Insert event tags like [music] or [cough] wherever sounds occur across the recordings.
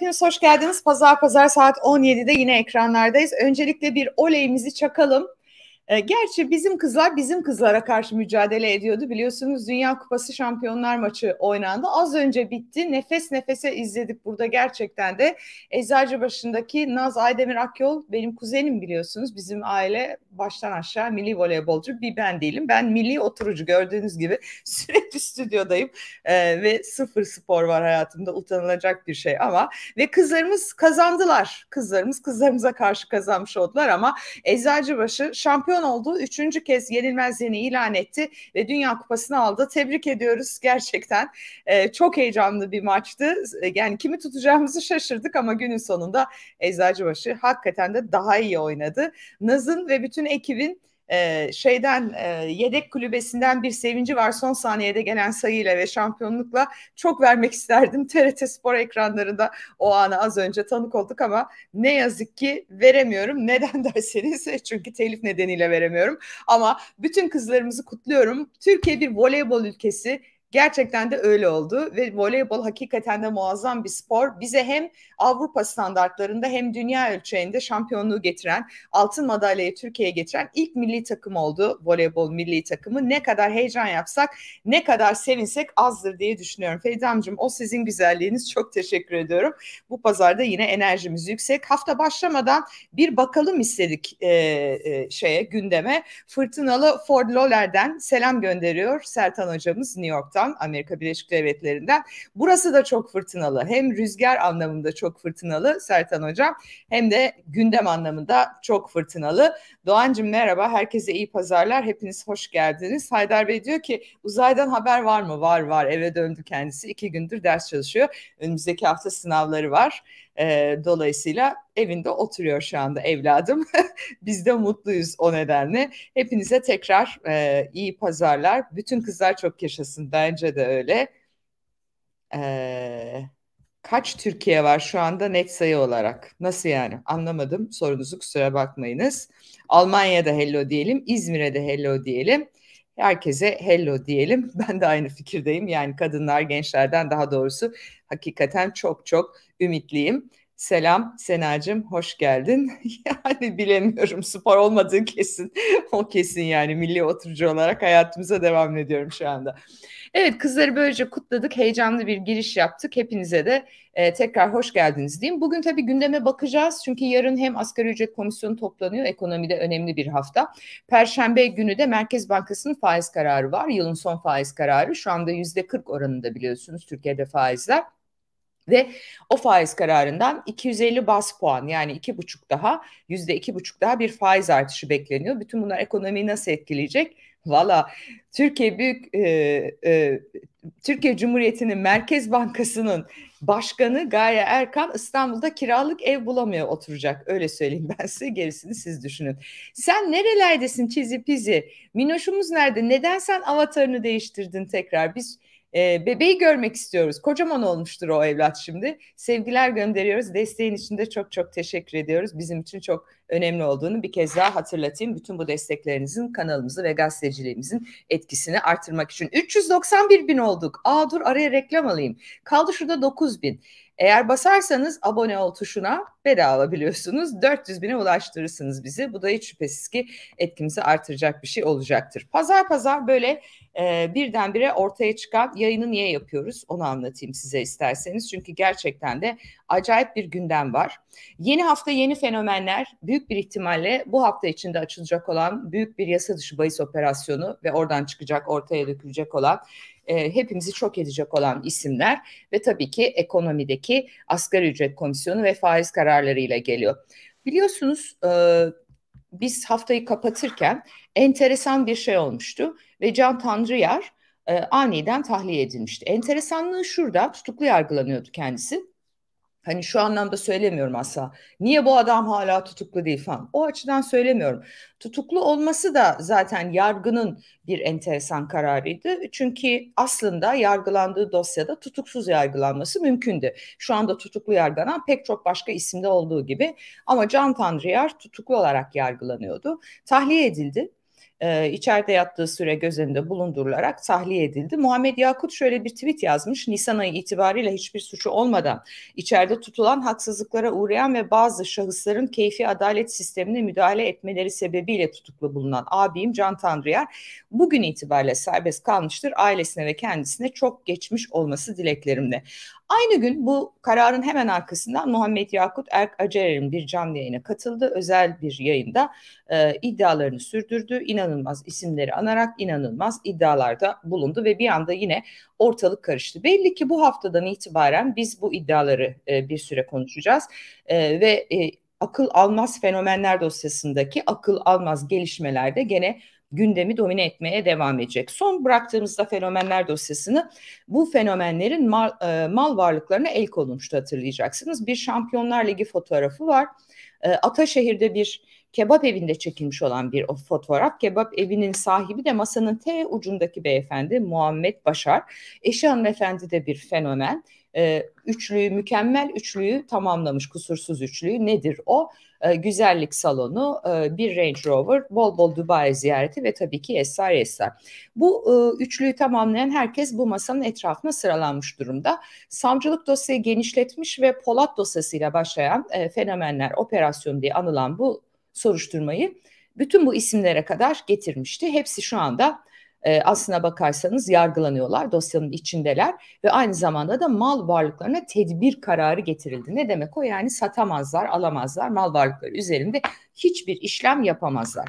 hepiniz hoş geldiniz. Pazar pazar saat 17'de yine ekranlardayız. Öncelikle bir oleyimizi çakalım. E, gerçi bizim kızlar bizim kızlara karşı mücadele ediyordu. Biliyorsunuz Dünya Kupası Şampiyonlar maçı oynandı. Az önce bitti. Nefes nefese izledik burada gerçekten de. başındaki Naz Aydemir Akyol benim kuzenim biliyorsunuz. Bizim aile baştan aşağı milli voleybolcu. Bir ben değilim. Ben milli oturucu gördüğünüz gibi [laughs] sürekli stüdyodayım. E, ve sıfır spor var hayatımda. Utanılacak bir şey ama. Ve kızlarımız kazandılar. Kızlarımız kızlarımıza karşı kazanmış oldular ama Eczacıbaşı şampiyon şampiyon oldu. Üçüncü kez yenilmezliğini ilan etti ve Dünya Kupası'nı aldı. Tebrik ediyoruz gerçekten. E, çok heyecanlı bir maçtı. Ee, yani kimi tutacağımızı şaşırdık ama günün sonunda Eczacıbaşı hakikaten de daha iyi oynadı. Naz'ın ve bütün ekibin şeyden yedek kulübesinden bir sevinci var son saniyede gelen sayıyla ve şampiyonlukla çok vermek isterdim. TRT [laughs] Spor ekranlarında o ana az önce tanık olduk ama ne yazık ki veremiyorum. [laughs] Neden derseniz çünkü telif nedeniyle veremiyorum. Ama bütün kızlarımızı kutluyorum. Türkiye bir voleybol ülkesi Gerçekten de öyle oldu ve voleybol hakikaten de muazzam bir spor. Bize hem Avrupa standartlarında hem dünya ölçeğinde şampiyonluğu getiren, altın madalyayı Türkiye'ye getiren ilk milli takım oldu voleybol milli takımı. Ne kadar heyecan yapsak, ne kadar sevinsek azdır diye düşünüyorum. Feydamcığım o sizin güzelliğiniz çok teşekkür ediyorum. Bu pazarda yine enerjimiz yüksek. Hafta başlamadan bir bakalım istedik e, e, şeye gündeme. Fırtınalı Ford Loller'den selam gönderiyor Sertan hocamız New York'ta. Washington, Amerika Birleşik Devletleri'nden. Burası da çok fırtınalı. Hem rüzgar anlamında çok fırtınalı Sertan Hocam hem de gündem anlamında çok fırtınalı. Doğancım merhaba, herkese iyi pazarlar, hepiniz hoş geldiniz. Haydar Bey diyor ki uzaydan haber var mı? Var var, eve döndü kendisi. İki gündür ders çalışıyor. Önümüzdeki hafta sınavları var. E, dolayısıyla evinde oturuyor şu anda evladım. [laughs] Biz de mutluyuz o nedenle. Hepinize tekrar e, iyi pazarlar. Bütün kızlar çok yaşasın. Bence de öyle. E, kaç Türkiye var şu anda net sayı olarak? Nasıl yani? Anlamadım. Sorunuzu kusura bakmayınız. Almanya'da hello diyelim. İzmir'e de hello diyelim herkese hello diyelim. [laughs] Ben de aynı fikirdeyim. Yani kadınlar gençlerden daha doğrusu hakikaten çok çok ümitliyim. Selam Senacığım, hoş geldin. [laughs] yani bilemiyorum, spor olmadığı kesin. o kesin yani milli oturucu olarak hayatımıza devam ediyorum şu anda. Evet kızları böylece kutladık, heyecanlı bir giriş yaptık. Hepinize de e, tekrar hoş geldiniz diyeyim. Bugün tabii gündeme bakacağız çünkü yarın hem asgari ücret komisyonu toplanıyor, ekonomide önemli bir hafta. Perşembe günü de Merkez Bankası'nın faiz kararı var, yılın son faiz kararı. Şu anda yüzde %40 oranında biliyorsunuz Türkiye'de faizler. Ve o faiz kararından 250 bas puan yani iki buçuk daha yüzde iki buçuk daha bir faiz artışı bekleniyor. Bütün bunlar ekonomiyi nasıl etkileyecek? Valla Türkiye Büyük e, e, Türkiye Cumhuriyeti'nin Merkez Bankası'nın başkanı Gaye Erkan İstanbul'da kiralık ev bulamıyor oturacak. Öyle söyleyeyim ben size gerisini siz düşünün. Sen nerelerdesin çizi pizi? Minoşumuz nerede? Neden sen avatarını değiştirdin tekrar? Biz e, bebeği görmek istiyoruz. Kocaman olmuştur o evlat şimdi. Sevgiler gönderiyoruz. Desteğin için de çok çok teşekkür ediyoruz. Bizim için çok önemli olduğunu bir kez daha hatırlatayım. Bütün bu desteklerinizin kanalımızı ve gazeteciliğimizin etkisini artırmak için. 391 bin olduk. Aa dur araya reklam alayım. Kaldı şurada 9 bin. Eğer basarsanız abone ol tuşuna bedava biliyorsunuz. 400 bine ulaştırırsınız bizi. Bu da hiç şüphesiz ki etkimizi artıracak bir şey olacaktır. Pazar pazar böyle e, birdenbire ortaya çıkan yayını niye yapıyoruz onu anlatayım size isterseniz. Çünkü gerçekten de acayip bir gündem var. Yeni hafta yeni fenomenler büyük bir ihtimalle bu hafta içinde açılacak olan büyük bir yasa dışı bahis operasyonu ve oradan çıkacak ortaya dökülecek olan e, hepimizi şok edecek olan isimler ve tabii ki ekonomideki asgari ücret komisyonu ve faiz kararlarıyla geliyor. Biliyorsunuz e, biz haftayı kapatırken enteresan bir şey olmuştu ve Can Tanrıyar e, aniden tahliye edilmişti. Enteresanlığı şurada tutuklu yargılanıyordu kendisi. Hani şu anlamda söylemiyorum asla. Niye bu adam hala tutuklu değil falan. O açıdan söylemiyorum. Tutuklu olması da zaten yargının bir enteresan kararıydı. Çünkü aslında yargılandığı dosyada tutuksuz yargılanması mümkündü. Şu anda tutuklu yargılanan pek çok başka isimde olduğu gibi. Ama Can Tanrıyar tutuklu olarak yargılanıyordu. Tahliye edildi e, içeride yattığı süre göz önünde bulundurularak tahliye edildi. Muhammed Yakut şöyle bir tweet yazmış. Nisan ayı itibariyle hiçbir suçu olmadan içeride tutulan haksızlıklara uğrayan ve bazı şahısların keyfi adalet sistemine müdahale etmeleri sebebiyle tutuklu bulunan abim Can Tanrıyer bugün itibariyle serbest kalmıştır. Ailesine ve kendisine çok geçmiş olması dileklerimle. Aynı gün bu kararın hemen arkasından Muhammed Yakut Erk Acerer'in bir canlı yayına katıldı. Özel bir yayında e, iddialarını sürdürdü. İnanın inanılmaz isimleri anarak inanılmaz iddialarda bulundu ve bir anda yine ortalık karıştı. Belli ki bu haftadan itibaren biz bu iddiaları e, bir süre konuşacağız e, ve e, akıl almaz fenomenler dosyasındaki akıl almaz gelişmelerde gene gündemi domine etmeye devam edecek. Son bıraktığımızda fenomenler dosyasını bu fenomenlerin mal, e, mal varlıklarına el konmuştu hatırlayacaksınız. Bir Şampiyonlar Ligi fotoğrafı var. E, Ataşehir'de bir kebap evinde çekilmiş olan bir fotoğraf. Kebap evinin sahibi de masanın T ucundaki beyefendi Muhammed Başar. Eşi hanımefendi de bir fenomen. E, üçlüyü mükemmel üçlüyü tamamlamış kusursuz üçlüyü nedir o? E, güzellik salonu, e, bir Range Rover, bol bol Dubai ziyareti ve tabii ki Esrar Esrar. Bu e, üçlüyü tamamlayan herkes bu masanın etrafına sıralanmış durumda. Savcılık dosyayı genişletmiş ve Polat dosyasıyla başlayan e, fenomenler operasyon diye anılan bu soruşturmayı bütün bu isimlere kadar getirmişti. Hepsi şu anda e, aslına bakarsanız yargılanıyorlar, dosyanın içindeler ve aynı zamanda da mal varlıklarına tedbir kararı getirildi. Ne demek o? Yani satamazlar, alamazlar, mal varlıkları üzerinde hiçbir işlem yapamazlar.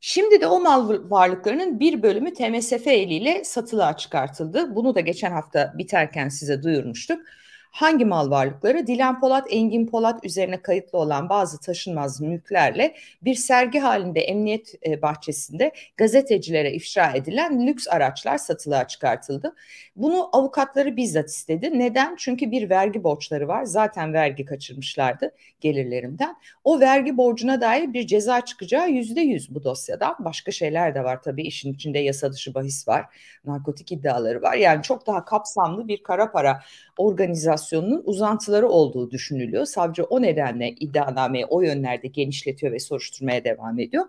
Şimdi de o mal varlıklarının bir bölümü TMSF eliyle satılığa çıkartıldı. Bunu da geçen hafta biterken size duyurmuştuk hangi mal varlıkları Dilan Polat, Engin Polat üzerine kayıtlı olan bazı taşınmaz mülklerle bir sergi halinde emniyet e, bahçesinde gazetecilere ifşa edilen lüks araçlar satılığa çıkartıldı. Bunu avukatları bizzat istedi. Neden? Çünkü bir vergi borçları var. Zaten vergi kaçırmışlardı gelirlerinden. O vergi borcuna dair bir ceza çıkacağı yüzde yüz bu dosyada. Başka şeyler de var tabii işin içinde yasa dışı bahis var, narkotik iddiaları var. Yani çok daha kapsamlı bir kara para organizasyonu operasyonunun uzantıları olduğu düşünülüyor. Savcı o nedenle iddianameyi o yönlerde genişletiyor ve soruşturmaya devam ediyor.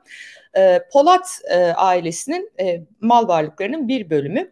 E, Polat e, ailesinin e, mal varlıklarının bir bölümü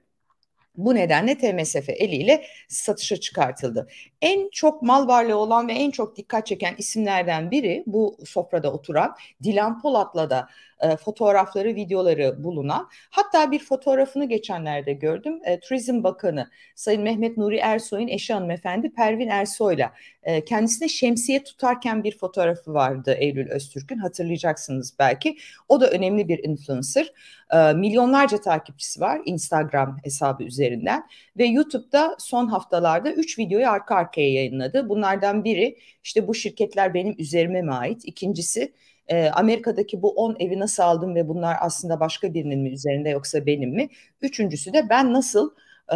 bu nedenle TMSF eliyle satışa çıkartıldı en çok mal varlığı olan ve en çok dikkat çeken isimlerden biri bu sofrada oturan Dilan Polat'la da e, fotoğrafları, videoları bulunan. Hatta bir fotoğrafını geçenlerde gördüm. E, Turizm Bakanı Sayın Mehmet Nuri Ersoy'un eşi hanımefendi Pervin Ersoy'la e, kendisine şemsiye tutarken bir fotoğrafı vardı Eylül Öztürk'ün. Hatırlayacaksınız belki. O da önemli bir influencer. E, milyonlarca takipçisi var Instagram hesabı üzerinden ve YouTube'da son haftalarda 3 videoyu arka arkaya yayınladı. Bunlardan biri işte bu şirketler benim üzerime mi ait? İkincisi e, Amerika'daki bu 10 evi nasıl aldım ve bunlar aslında başka birinin mi üzerinde yoksa benim mi? Üçüncüsü de ben nasıl e,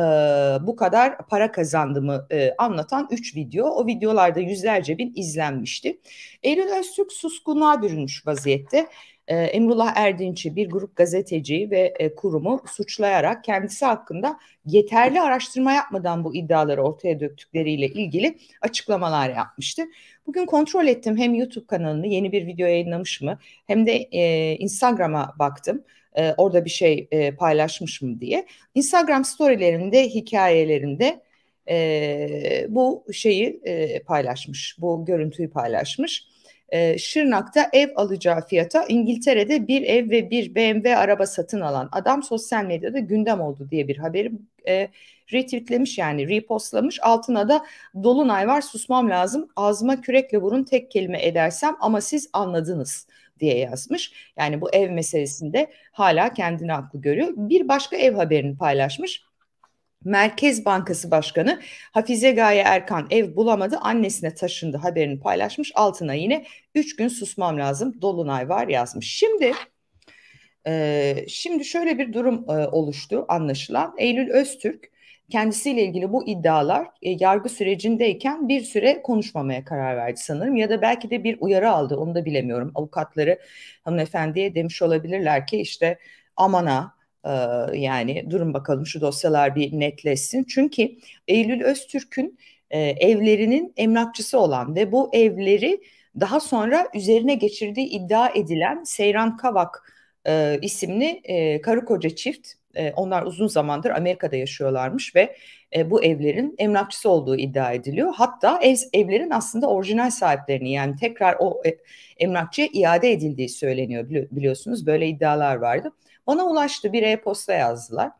bu kadar para kazandığımı e, anlatan 3 video. O videolarda yüzlerce bin izlenmişti. Eylül Öztürk suskunluğa bürünmüş vaziyette. Ee, Emrullah Erdinç'i bir grup gazeteci ve e, kurumu suçlayarak kendisi hakkında yeterli araştırma yapmadan bu iddiaları ortaya döktükleriyle ilgili açıklamalar yapmıştı. Bugün kontrol ettim hem YouTube kanalını yeni bir video yayınlamış mı hem de e, Instagram'a baktım e, orada bir şey paylaşmış mı diye. Instagram storylerinde, hikayelerinde bu şeyi paylaşmış, bu görüntüyü paylaşmış. Ee, Şırnak'ta ev alacağı fiyata İngiltere'de bir ev ve bir BMW araba satın alan adam sosyal medyada gündem oldu diye bir haberi e, retweetlemiş yani repostlamış. Altına da Dolunay var susmam lazım ağzıma kürekle vurun tek kelime edersem ama siz anladınız diye yazmış. Yani bu ev meselesinde hala kendini haklı görüyor. Bir başka ev haberini paylaşmış. Merkez Bankası Başkanı Hafize Gaye Erkan ev bulamadı annesine taşındı haberini paylaşmış altına yine 3 gün susmam lazım Dolunay var yazmış. Şimdi e, şimdi şöyle bir durum e, oluştu anlaşılan Eylül Öztürk kendisiyle ilgili bu iddialar e, yargı sürecindeyken bir süre konuşmamaya karar verdi sanırım ya da belki de bir uyarı aldı onu da bilemiyorum avukatları hanımefendiye demiş olabilirler ki işte amana yani durun bakalım şu dosyalar bir netleşsin. Çünkü Eylül Öztürk'ün evlerinin emlakçısı olan ve bu evleri daha sonra üzerine geçirdiği iddia edilen Seyran Kavak isimli karı koca çift onlar uzun zamandır Amerika'da yaşıyorlarmış ve bu evlerin emlakçısı olduğu iddia ediliyor. Hatta ev, evlerin aslında orijinal sahiplerini yani tekrar o e, emlakçıya iade edildiği söyleniyor biliyorsunuz böyle iddialar vardı. Ona ulaştı bir e-posta yazdılar.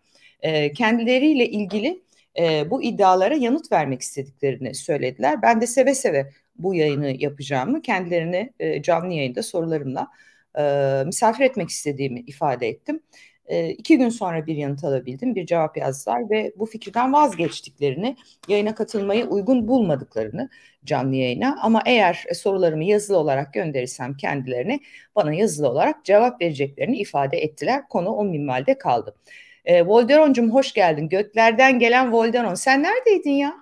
E, kendileriyle ilgili e, bu iddialara yanıt vermek istediklerini söylediler. Ben de seve seve bu yayını yapacağımı kendilerini e, canlı yayında sorularımla e, misafir etmek istediğimi ifade ettim e, iki gün sonra bir yanıt alabildim, bir cevap yazdılar ve bu fikirden vazgeçtiklerini, yayına katılmayı uygun bulmadıklarını canlı yayına ama eğer e, sorularımı yazılı olarak gönderirsem kendilerine bana yazılı olarak cevap vereceklerini ifade ettiler. Konu o minvalde kaldı. E, Volderon'cum hoş geldin. Göklerden gelen Volderon. Sen neredeydin ya?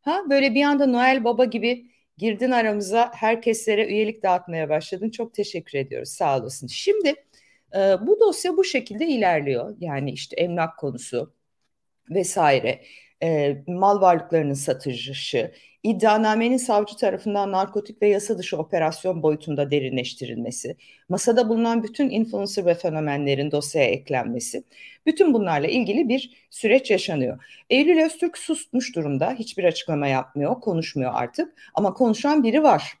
Ha böyle bir anda Noel Baba gibi girdin aramıza herkeslere üyelik dağıtmaya başladın. Çok teşekkür ediyoruz. Sağ olasın. Şimdi ee, bu dosya bu şekilde ilerliyor. Yani işte emlak konusu vesaire, e, mal varlıklarının satılışı, iddianamenin savcı tarafından narkotik ve yasa dışı operasyon boyutunda derinleştirilmesi, masada bulunan bütün influencer ve fenomenlerin dosyaya eklenmesi, bütün bunlarla ilgili bir süreç yaşanıyor. Eylül Öztürk susmuş durumda, hiçbir açıklama yapmıyor, konuşmuyor artık ama konuşan biri var.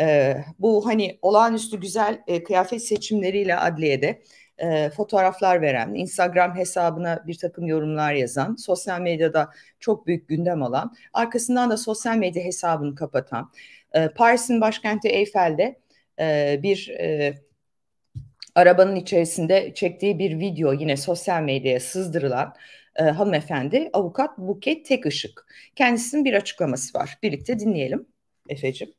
E, bu hani olağanüstü güzel e, kıyafet seçimleriyle adliyede e, fotoğraflar veren, Instagram hesabına bir takım yorumlar yazan, sosyal medyada çok büyük gündem olan, arkasından da sosyal medya hesabını kapatan, e, Paris'in başkenti Eyfel'de e, bir e, arabanın içerisinde çektiği bir video yine sosyal medyaya sızdırılan e, hanımefendi avukat Buket Tekışık. Kendisinin bir açıklaması var. Birlikte dinleyelim Efe'cim.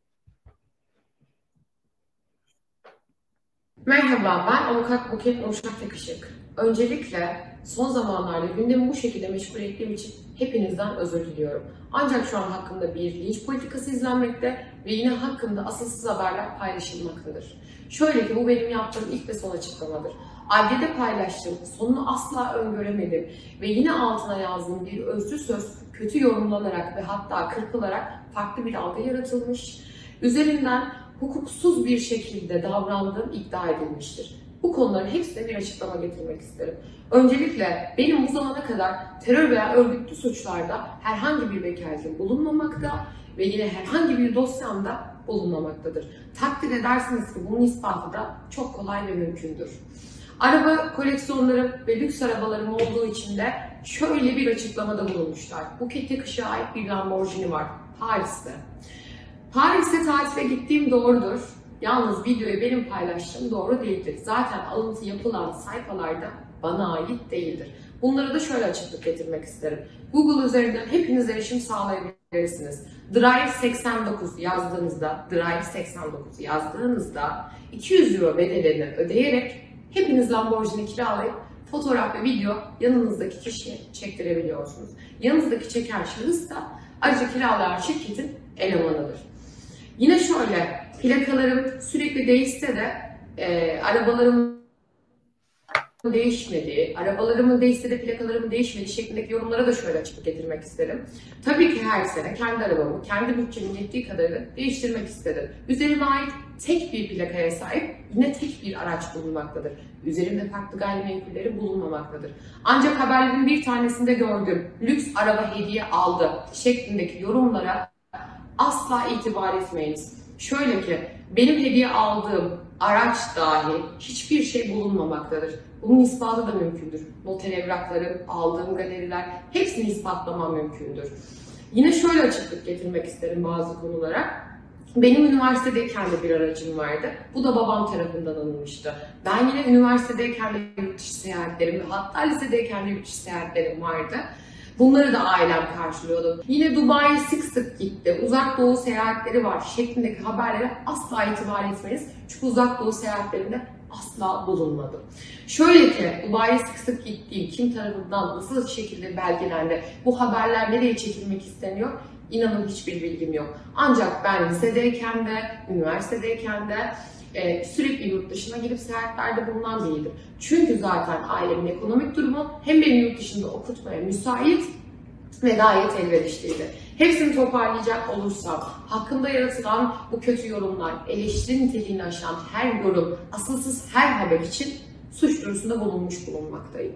Merhaba, ben Avukat Buket Uşak Yakışık. Öncelikle son zamanlarda gündemi bu şekilde meşgul ettiğim için hepinizden özür diliyorum. Ancak şu an hakkında bir linç politikası izlenmekte ve yine hakkında asılsız haberler paylaşılmaktadır. Şöyle ki bu benim yaptığım ilk ve son açıklamadır. Adliyede paylaştığım, sonunu asla öngöremedim ve yine altına yazdığım bir özlü söz kötü yorumlanarak ve hatta kırpılarak farklı bir algı yaratılmış. Üzerinden hukuksuz bir şekilde davrandığım iddia edilmiştir. Bu konuların hepsine bir açıklama getirmek isterim. Öncelikle benim bu zamana kadar terör veya örgütlü suçlarda herhangi bir vekaletim bulunmamakta ve yine herhangi bir dosyamda bulunmamaktadır. Takdir edersiniz ki bunun ispatı da çok kolay ve mümkündür. Araba koleksiyonlarım ve lüks arabalarım olduğu için de şöyle bir açıklamada bulunmuşlar. Buket Yakış'a ait bir Lamborghini var Paris'te. Paris'e tatile gittiğim doğrudur. Yalnız videoyu benim paylaştığım doğru değildir. Zaten alıntı yapılan sayfalarda bana ait değildir. Bunlara da şöyle açıklık getirmek isterim. Google üzerinden hepiniz erişim sağlayabilirsiniz. Drive 89 yazdığınızda, Drive 89 yazdığınızda 200 euro bedelini ödeyerek hepiniz Lamborghini kiralayıp fotoğraf ve video yanınızdaki kişiye çektirebiliyorsunuz. Yanınızdaki çeken şahıs da ayrıca kiralayan şirketin elemanıdır. Yine şöyle plakalarım sürekli değişse de e, arabalarım değişmedi, arabalarımın değişse de plakalarımın değişmedi şeklindeki yorumlara da şöyle açık getirmek isterim. Tabii ki her sene kendi arabamı, kendi bütçemin yettiği kadarını değiştirmek isterim. Üzerime ait tek bir plakaya sahip yine tek bir araç bulunmaktadır. Üzerimde farklı gayrimenkulleri bulunmamaktadır. Ancak haberlerin bir tanesinde gördüm, lüks araba hediye aldı şeklindeki yorumlara asla itibar etmeyiniz. Şöyle ki benim hediye aldığım araç dahi hiçbir şey bulunmamaktadır. Bunun ispatı da mümkündür. Noter evrakları, aldığım galeriler hepsini ispatlamam mümkündür. Yine şöyle açıklık getirmek isterim bazı konulara. Benim üniversitedeyken de bir aracım vardı. Bu da babam tarafından alınmıştı. Ben yine üniversitedeyken de yurt dışı seyahatlerim hatta lisedeyken de yurt dışı seyahatlerim vardı. Bunları da ailem karşılıyordu. Yine Dubai'ye sık sık gitti. Uzak Doğu seyahatleri var şeklindeki haberlere asla itibar etmeyiz. Çünkü Uzak Doğu seyahatlerinde asla bulunmadım. Şöyle ki Dubai'ye sık sık gittiğim kim tarafından nasıl şekilde belgelendi, bu haberler nereye çekilmek isteniyor İnanın hiçbir bilgim yok. Ancak ben lisedeyken de, üniversitedeyken de e, sürekli yurt dışına girip seyahatlerde bulunan biriydim. Çünkü zaten ailemin ekonomik durumu hem beni yurt dışında okutmaya müsait ve gayet elverişliydi. Hepsini toparlayacak olursam, hakkında yaratılan bu kötü yorumlar, eleştiri niteliğini aşan her yorum, asılsız her haber için suç durusunda bulunmuş bulunmaktayım.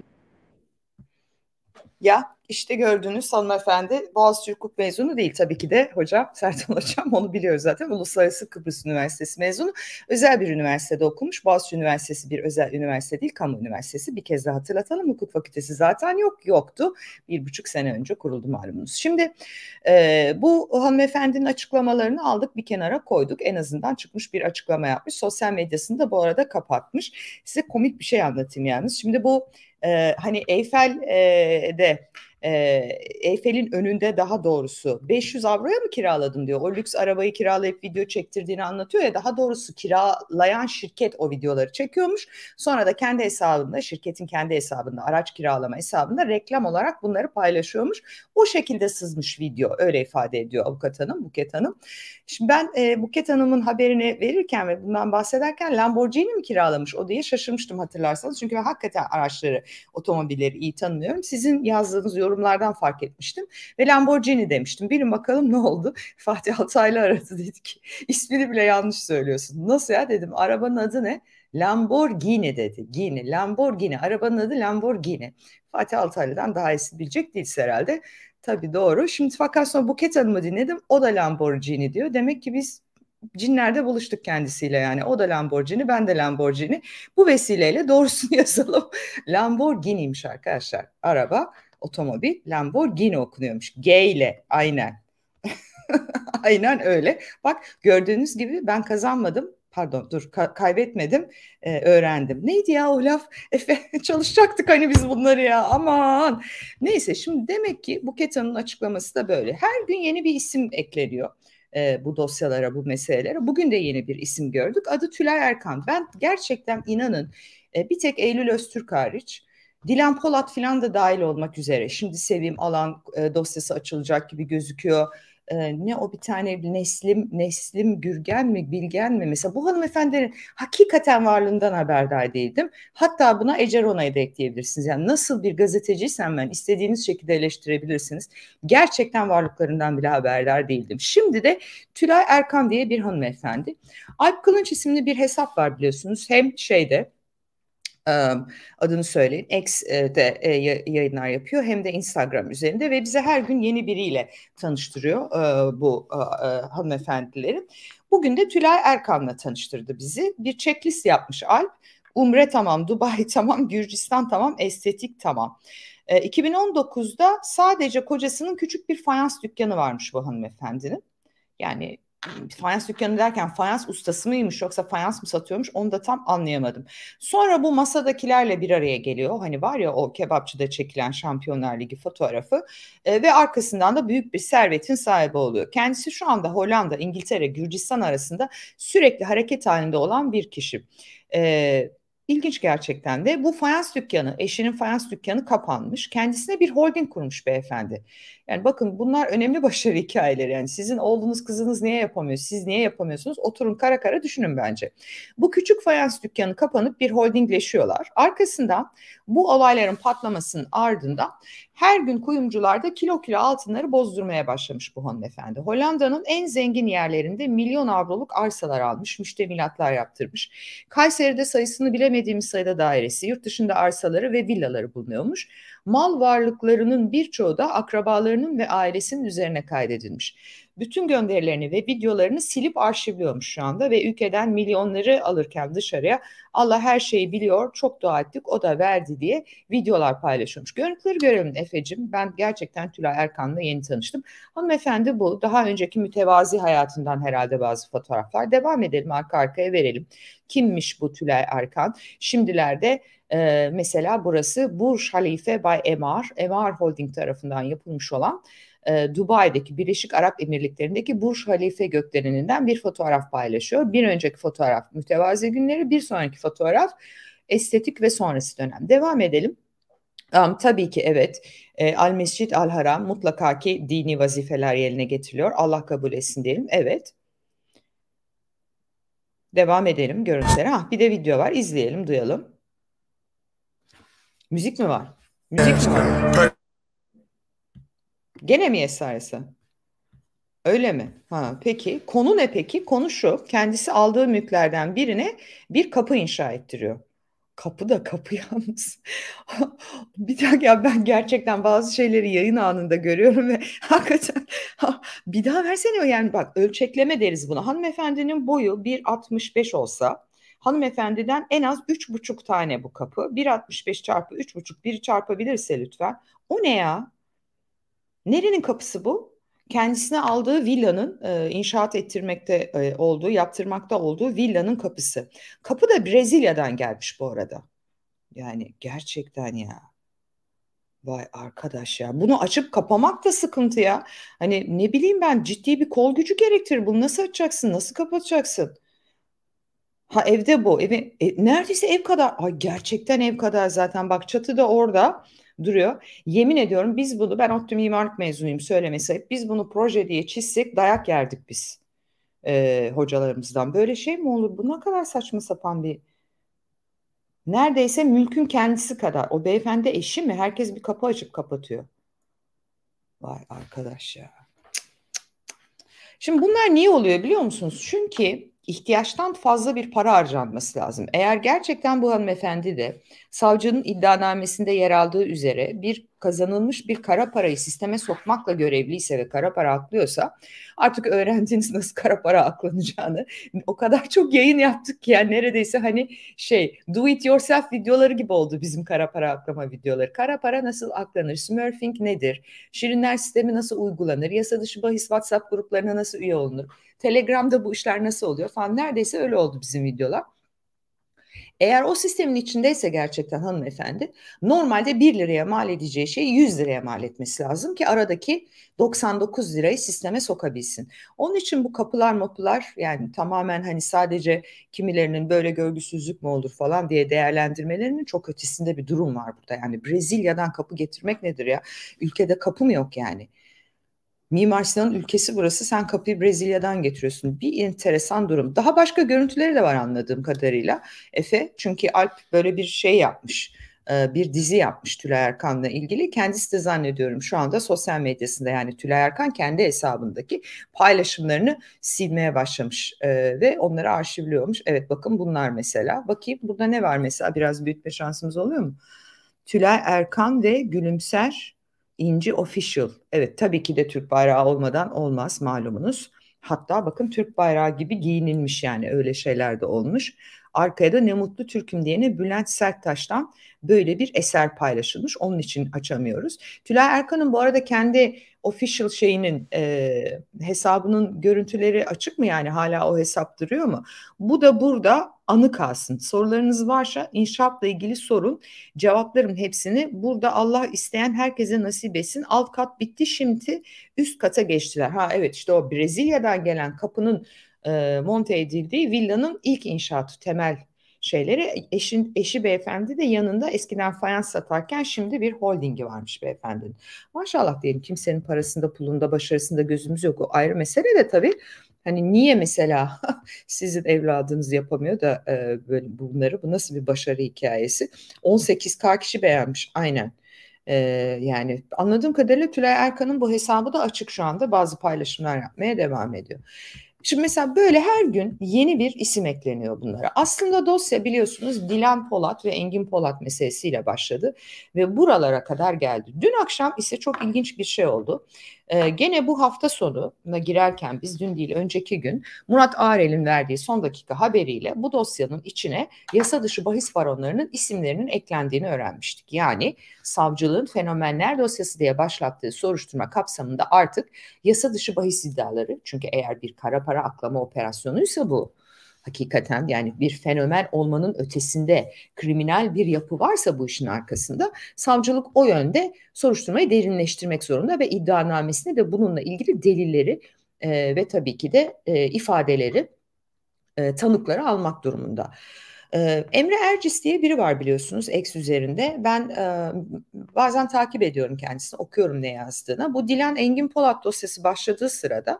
Ya işte gördüğünüz hanımefendi Boğaziçi Hukuk mezunu değil tabii ki de hocam [laughs] Sertan Hocam onu biliyoruz zaten. Uluslararası Kıbrıs Üniversitesi mezunu. Özel bir üniversitede okumuş. Boğaziçi Üniversitesi bir özel üniversite değil kamu üniversitesi. Bir kez daha hatırlatalım hukuk fakültesi zaten yok yoktu. Bir buçuk sene önce kuruldu malumunuz. Şimdi e, bu hanımefendinin açıklamalarını aldık bir kenara koyduk. En azından çıkmış bir açıklama yapmış. Sosyal medyasını da bu arada kapatmış. Size komik bir şey anlatayım yalnız. Şimdi bu e, hani Eyfel'de e, e, Eyfel'in önünde daha doğrusu 500 avroya mı kiraladın diyor. O lüks arabayı kiralayıp video çektirdiğini anlatıyor ya daha doğrusu kiralayan şirket o videoları çekiyormuş. Sonra da kendi hesabında şirketin kendi hesabında araç kiralama hesabında reklam olarak bunları paylaşıyormuş. O şekilde sızmış video öyle ifade ediyor avukat hanım Buket Hanım. Şimdi ben e, Buket Hanım'ın haberini verirken ve bundan bahsederken Lamborghini mi kiralamış o diye şaşırmıştım hatırlarsanız. Çünkü ben hakikaten araçları otomobilleri iyi tanımıyorum. Sizin yazdığınız yorum yorumlardan fark etmiştim. Ve Lamborghini demiştim. Bilin bakalım ne oldu? [laughs] Fatih Altaylı aradı dedi ki [laughs] ismini bile yanlış söylüyorsun. Nasıl ya dedim arabanın adı ne? Lamborghini dedi. Gini. Lamborghini. Arabanın adı Lamborghini. Fatih Altaylı'dan daha iyisi bilecek değiliz herhalde. Tabii doğru. Şimdi fakat sonra Buket Hanım'ı dinledim. O da Lamborghini diyor. Demek ki biz cinlerde buluştuk kendisiyle yani. O da Lamborghini, ben de Lamborghini. Bu vesileyle doğrusunu [laughs] yazalım. Lamborghini'ymiş arkadaşlar araba otomobil Lamborghini okunuyormuş. G ile aynen. [laughs] aynen öyle. Bak gördüğünüz gibi ben kazanmadım. Pardon dur ka- kaybetmedim e, öğrendim. Neydi ya o laf? [laughs] Efe çalışacaktık hani biz bunları ya aman. Neyse şimdi demek ki Buket Hanım'ın açıklaması da böyle. Her gün yeni bir isim ekleniyor e, bu dosyalara, bu meselelere. Bugün de yeni bir isim gördük. Adı Tülay Erkan. Ben gerçekten inanın e, bir tek Eylül Öztürk hariç Dilan Polat filan da dahil olmak üzere. Şimdi Sevim Alan e, dosyası açılacak gibi gözüküyor. E, ne o bir tane Neslim, Neslim Gürgen mi, Bilgen mi? Mesela bu hanımefendilerin hakikaten varlığından haberdar değildim. Hatta buna Ecer Rona'yı da ekleyebilirsiniz. Yani nasıl bir gazeteciysen ben istediğiniz şekilde eleştirebilirsiniz. Gerçekten varlıklarından bile haberdar değildim. Şimdi de Tülay Erkan diye bir hanımefendi. Alp Kılınç isimli bir hesap var biliyorsunuz. Hem şeyde adını söyleyin X'de e, e, yayınlar yapıyor hem de Instagram üzerinde ve bize her gün yeni biriyle tanıştırıyor e, bu hanımefendileri. Bugün de Tülay Erkan'la tanıştırdı bizi. Bir checklist yapmış Alp. Umre tamam, Dubai [laughs] tamam, Gürcistan tamam, estetik tamam. 2019'da sadece kocasının küçük bir fayans dükkanı varmış bu hanımefendinin. Yani fayans dükkanı derken fayans ustası mıymış yoksa fayans mı satıyormuş onu da tam anlayamadım. Sonra bu masadakilerle bir araya geliyor. Hani var ya o kebapçıda çekilen Şampiyonlar Ligi fotoğrafı e, ve arkasından da büyük bir servetin sahibi oluyor. Kendisi şu anda Hollanda, İngiltere, Gürcistan arasında sürekli hareket halinde olan bir kişi. E, İlginç gerçekten de bu fayans dükkanı, eşinin fayans dükkanı kapanmış. Kendisine bir holding kurmuş beyefendi. Yani bakın bunlar önemli [laughs] başarı hikayeleri. Yani sizin oğlunuz kızınız niye yapamıyor, siz niye yapamıyorsunuz oturun kara kara düşünün bence. Bu küçük fayans dükkanı kapanıp bir holdingleşiyorlar. Arkasından bu olayların patlamasının ardından her gün kuyumcularda kilo kilo altınları bozdurmaya başlamış bu hanımefendi. Hollanda'nın en zengin yerlerinde milyon avroluk arsalar almış, müştemilatlar yaptırmış. Kayseri'de sayısını bilemediğimiz sayıda dairesi, yurt dışında arsaları ve villaları bulunuyormuş. Mal varlıklarının birçoğu da akrabalarının ve ailesinin üzerine kaydedilmiş bütün gönderilerini ve videolarını silip arşivliyormuş şu anda ve ülkeden milyonları alırken dışarıya Allah her şeyi biliyor çok dua ettik o da verdi diye videolar paylaşıyormuş. Görüntüleri görelim Efe'cim ben gerçekten Tülay Erkan'la yeni tanıştım. Hanımefendi bu daha önceki mütevazi hayatından herhalde bazı fotoğraflar devam edelim arka arkaya verelim. Kimmiş bu Tülay Erkan? Şimdilerde e, mesela burası Burj Halife by Emar Emar Holding tarafından yapılmış olan e, Dubai'deki Birleşik Arap Emirlikleri'ndeki Burj Halife göklerinden bir fotoğraf paylaşıyor. Bir önceki fotoğraf mütevazi günleri, bir sonraki fotoğraf estetik ve sonrası dönem. Devam edelim. Um, tabii ki evet. E, al Mescid Al Haram mutlaka ki dini vazifeler yerine getiriliyor. Allah kabul etsin diyelim. Evet. Devam edelim görüntülere. Ah bir de video var. İzleyelim, duyalım. Müzik mi var? Müzik mi var? Gene mi esarese? Öyle mi? Ha, peki konu ne peki? Konu şu. Kendisi aldığı mülklerden birine bir kapı inşa ettiriyor. Kapı da kapı [laughs] yalnız. bir daha ya ben gerçekten bazı şeyleri yayın anında görüyorum ve [laughs] hakikaten [laughs] bir daha versene yani bak ölçekleme deriz buna. Hanımefendinin boyu 1.65 olsa hanımefendiden en az 3.5 tane bu kapı. 1.65 çarpı 3.5 biri çarpabilirse lütfen. O ne ya? Nerenin kapısı bu? Kendisine aldığı villanın e, inşaat ettirmekte e, olduğu, yaptırmakta olduğu villanın kapısı. Kapı da Brezilya'dan gelmiş bu arada. Yani gerçekten ya. Vay arkadaş ya bunu açıp kapamak da sıkıntı ya. Hani ne bileyim ben ciddi bir kol gücü gerektirir. Bunu nasıl açacaksın? Nasıl kapatacaksın? Ha evde bu. Evi, e, neredeyse ev kadar. Ay gerçekten ev kadar zaten. Bak çatı da orada duruyor. Yemin ediyorum biz bunu ben ODTÜ mimarlık mezunuyum söylemesi biz bunu proje diye çizsek dayak yerdik biz e, hocalarımızdan. Böyle şey mi olur? Bu ne kadar saçma sapan bir neredeyse mülkün kendisi kadar. O beyefendi eşi mi? Herkes bir kapı açıp kapatıyor. Vay arkadaş ya. Şimdi bunlar niye oluyor biliyor musunuz? Çünkü ihtiyaçtan fazla bir para harcanması lazım. Eğer gerçekten bu hanımefendi de savcının iddianamesinde yer aldığı üzere bir kazanılmış bir kara parayı sisteme sokmakla görevliyse ve kara para aklıyorsa artık öğrendiniz nasıl kara para aklanacağını. O kadar çok yayın yaptık ki yani neredeyse hani şey do it yourself videoları gibi oldu bizim kara para aklama videoları. Kara para nasıl aklanır? Smurfing nedir? Şirinler sistemi nasıl uygulanır? Yasa dışı bahis WhatsApp gruplarına nasıl üye olunur? Telegram'da bu işler nasıl oluyor falan neredeyse öyle oldu bizim videolar. Eğer o sistemin içindeyse gerçekten hanımefendi normalde 1 liraya mal edeceği şeyi 100 liraya mal etmesi lazım ki aradaki 99 lirayı sisteme sokabilsin. Onun için bu kapılar mapılar yani tamamen hani sadece kimilerinin böyle görgüsüzlük mü olur falan diye değerlendirmelerinin çok ötesinde bir durum var burada. Yani Brezilya'dan kapı getirmek nedir ya? Ülkede kapı mı yok yani? Mimar Sinan'ın ülkesi burası. Sen kapıyı Brezilya'dan getiriyorsun. Bir enteresan durum. Daha başka görüntüleri de var anladığım kadarıyla. Efe çünkü Alp böyle bir şey yapmış. E, bir dizi yapmış Tülay Erkan'la ilgili. Kendisi de zannediyorum şu anda sosyal medyasında yani Tülay Erkan kendi hesabındaki paylaşımlarını silmeye başlamış e, ve onları arşivliyormuş. Evet bakın bunlar mesela. Bakayım burada ne var mesela biraz büyütme şansımız oluyor mu? Tülay Erkan ve Gülümser İnci Official. Evet tabii ki de Türk bayrağı olmadan olmaz malumunuz. Hatta bakın Türk bayrağı gibi giyinilmiş yani öyle şeyler de olmuş. Arkaya da ne mutlu Türk'üm diyene Bülent Serttaş'tan böyle bir eser paylaşılmış. Onun için açamıyoruz. Tülay Erkan'ın bu arada kendi official şeyinin e, hesabının görüntüleri açık mı yani hala o hesap duruyor mu? Bu da burada anı kalsın. Sorularınız varsa inşaatla ilgili sorun. Cevaplarım hepsini burada Allah isteyen herkese nasip etsin. Alt kat bitti şimdi üst kata geçtiler. Ha evet işte o Brezilya'dan gelen kapının e, monte edildiği villanın ilk inşaatı temel şeyleri. Eşin, eşi beyefendi de yanında eskiden fayans satarken şimdi bir holdingi varmış beyefendinin. Maşallah diyelim kimsenin parasında, pulunda, başarısında gözümüz yok. O ayrı mesele de tabii Hani niye mesela [laughs] sizin evladınız yapamıyor da e, böyle bunları bu nasıl bir başarı hikayesi? 18K kişi beğenmiş aynen. E, yani anladığım kadarıyla Tülay Erkan'ın bu hesabı da açık şu anda bazı paylaşımlar yapmaya devam ediyor. Şimdi mesela böyle her gün yeni bir isim ekleniyor bunlara. Aslında dosya biliyorsunuz Dilan Polat ve Engin Polat meselesiyle başladı ve buralara kadar geldi. Dün akşam ise çok ilginç bir şey oldu. Ee, gene bu hafta sonuna girerken biz dün değil önceki gün Murat Arel'in verdiği son dakika haberiyle bu dosyanın içine yasa dışı bahis baronlarının isimlerinin eklendiğini öğrenmiştik. Yani savcılığın fenomenler dosyası diye başlattığı soruşturma kapsamında artık yasa dışı bahis iddiaları çünkü eğer bir kara para para aklama operasyonuysa bu hakikaten yani bir fenomen olmanın ötesinde kriminal bir yapı varsa bu işin arkasında savcılık o yönde soruşturmayı derinleştirmek zorunda ve iddianamesine de bununla ilgili delilleri e, ve tabii ki de e, ifadeleri e, tanıkları almak durumunda. E, Emre Ercis diye biri var biliyorsunuz X üzerinde. Ben e, bazen takip ediyorum kendisini, okuyorum ne yazdığına. Bu Dilan Engin Polat dosyası başladığı sırada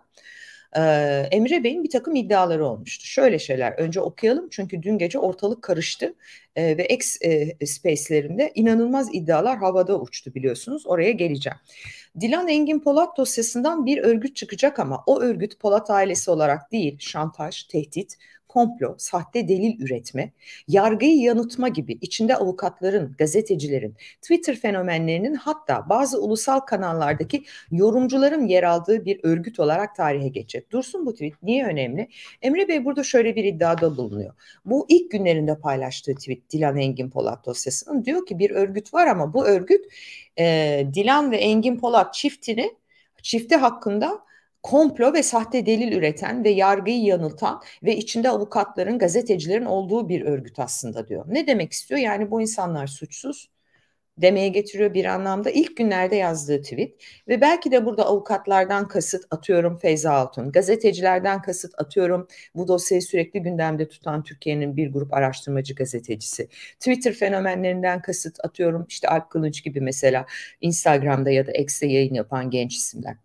Emre Bey'in bir takım iddiaları olmuştu. Şöyle şeyler önce okuyalım çünkü dün gece ortalık karıştı ve X e, space'lerinde inanılmaz iddialar havada uçtu biliyorsunuz. Oraya geleceğim. Dilan Engin Polat dosyasından bir örgüt çıkacak ama o örgüt Polat ailesi olarak değil şantaj, tehdit, komplo, sahte delil üretme, yargıyı yanıtma gibi içinde avukatların, gazetecilerin, Twitter fenomenlerinin hatta bazı ulusal kanallardaki yorumcuların yer aldığı bir örgüt olarak tarihe geçecek. Dursun bu tweet niye önemli? Emre Bey burada şöyle bir iddiada bulunuyor. Bu ilk günlerinde paylaştığı tweet Dilan Engin Polat dosyasının diyor ki bir örgüt var ama bu örgüt e, Dilan ve Engin Polat çiftini çifti hakkında komplo ve sahte delil üreten ve yargıyı yanıltan ve içinde avukatların, gazetecilerin olduğu bir örgüt aslında diyor. Ne demek istiyor? Yani bu insanlar suçsuz demeye getiriyor bir anlamda. ilk günlerde yazdığı tweet ve belki de burada avukatlardan kasıt atıyorum Feyza Altun, gazetecilerden kasıt atıyorum bu dosyayı sürekli gündemde tutan Türkiye'nin bir grup araştırmacı gazetecisi. Twitter fenomenlerinden kasıt atıyorum işte Alp Kılınç gibi mesela Instagram'da ya da X'te yayın yapan genç isimler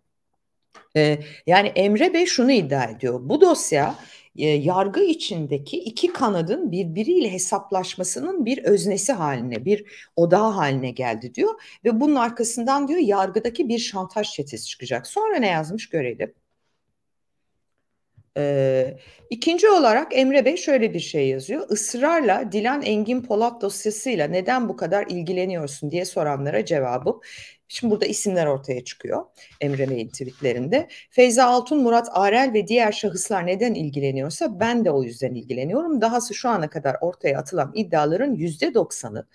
e, yani Emre Bey şunu iddia ediyor. Bu dosya e, yargı içindeki iki kanadın birbiriyle hesaplaşmasının bir öznesi haline, bir odağı haline geldi diyor. Ve bunun arkasından diyor yargıdaki bir şantaj çetesi çıkacak. Sonra ne yazmış görelim. Ee, ikinci olarak Emre Bey şöyle bir şey yazıyor. Israrla Dilan Engin Polat dosyasıyla neden bu kadar ilgileniyorsun diye soranlara cevabım. Şimdi burada isimler ortaya çıkıyor Emre Bey'in tweetlerinde. Feyza Altun, Murat Arel ve diğer şahıslar neden ilgileniyorsa ben de o yüzden ilgileniyorum. Dahası şu ana kadar ortaya atılan iddiaların yüzde doksanı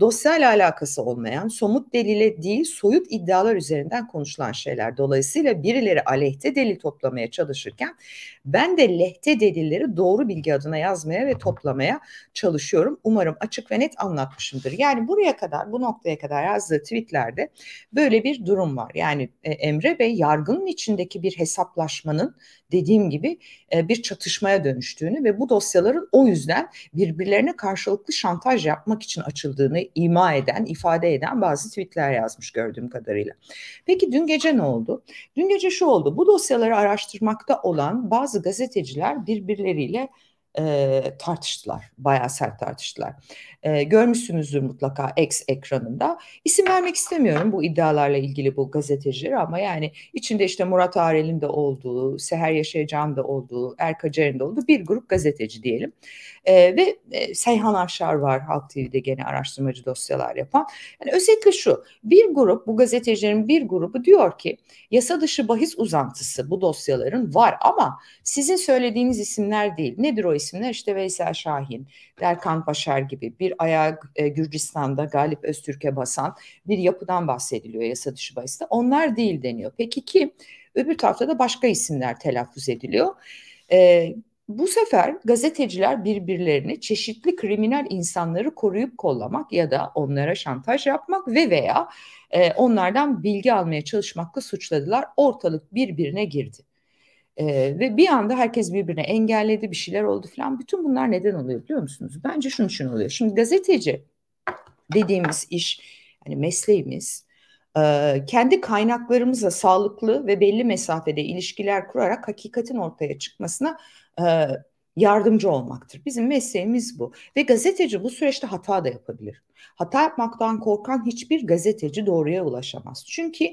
dosyayla alakası olmayan, somut delile değil soyut iddialar üzerinden konuşulan şeyler. Dolayısıyla birileri aleyhte delil toplamaya çalışırken ben de lehte delilleri doğru bilgi adına yazmaya ve toplamaya çalışıyorum. Umarım açık ve net anlatmışımdır. Yani buraya kadar, bu noktaya kadar yazdığı tweetlerde böyle bir durum var. Yani e, Emre Bey yargının içindeki bir hesaplaşmanın dediğim gibi e, bir çatışmaya dönüştüğünü ve bu dosyaların o yüzden birbirlerine karşılıklı şantaj yapmak için açıldığını ima eden, ifade eden bazı tweetler yazmış gördüğüm kadarıyla. Peki dün gece ne oldu? Dün gece şu oldu. Bu dosyaları araştırmakta olan bazı gazeteciler birbirleriyle e, tartıştılar. Bayağı sert tartıştılar. E, görmüşsünüzdür mutlaka X ekranında. İsim vermek istemiyorum bu iddialarla ilgili bu gazetecileri ama yani içinde işte Murat Arel'in de olduğu, Seher Yaşayacağım da olduğu, Erkacer'in de olduğu bir grup gazeteci diyelim. E, ve e, Seyhan Aşar var Halk TV'de gene araştırmacı dosyalar yapan. Yani özetle şu bir grup bu gazetecilerin bir grubu diyor ki yasa dışı bahis uzantısı bu dosyaların var ama sizin söylediğiniz isimler değil. Nedir o isimler? İşte Veysel Şahin, Derkan Başar gibi bir ayağı e, Gürcistan'da Galip Öztürk'e basan bir yapıdan bahsediliyor yasa dışı bahiste. Onlar değil deniyor. Peki kim? Öbür tarafta da başka isimler telaffuz ediliyor. E, bu sefer gazeteciler birbirlerini çeşitli kriminal insanları koruyup kollamak ya da onlara şantaj yapmak ve veya e, onlardan bilgi almaya çalışmakla suçladılar. Ortalık birbirine girdi. E, ve bir anda herkes birbirine engelledi, bir şeyler oldu falan. Bütün bunlar neden oluyor biliyor musunuz? Bence şunun için oluyor. Şimdi gazeteci dediğimiz iş, yani mesleğimiz e, kendi kaynaklarımızla sağlıklı ve belli mesafede ilişkiler kurarak hakikatin ortaya çıkmasına e, yardımcı olmaktır. Bizim mesleğimiz bu. Ve gazeteci bu süreçte hata da yapabilir. Hata yapmaktan korkan hiçbir gazeteci doğruya ulaşamaz. Çünkü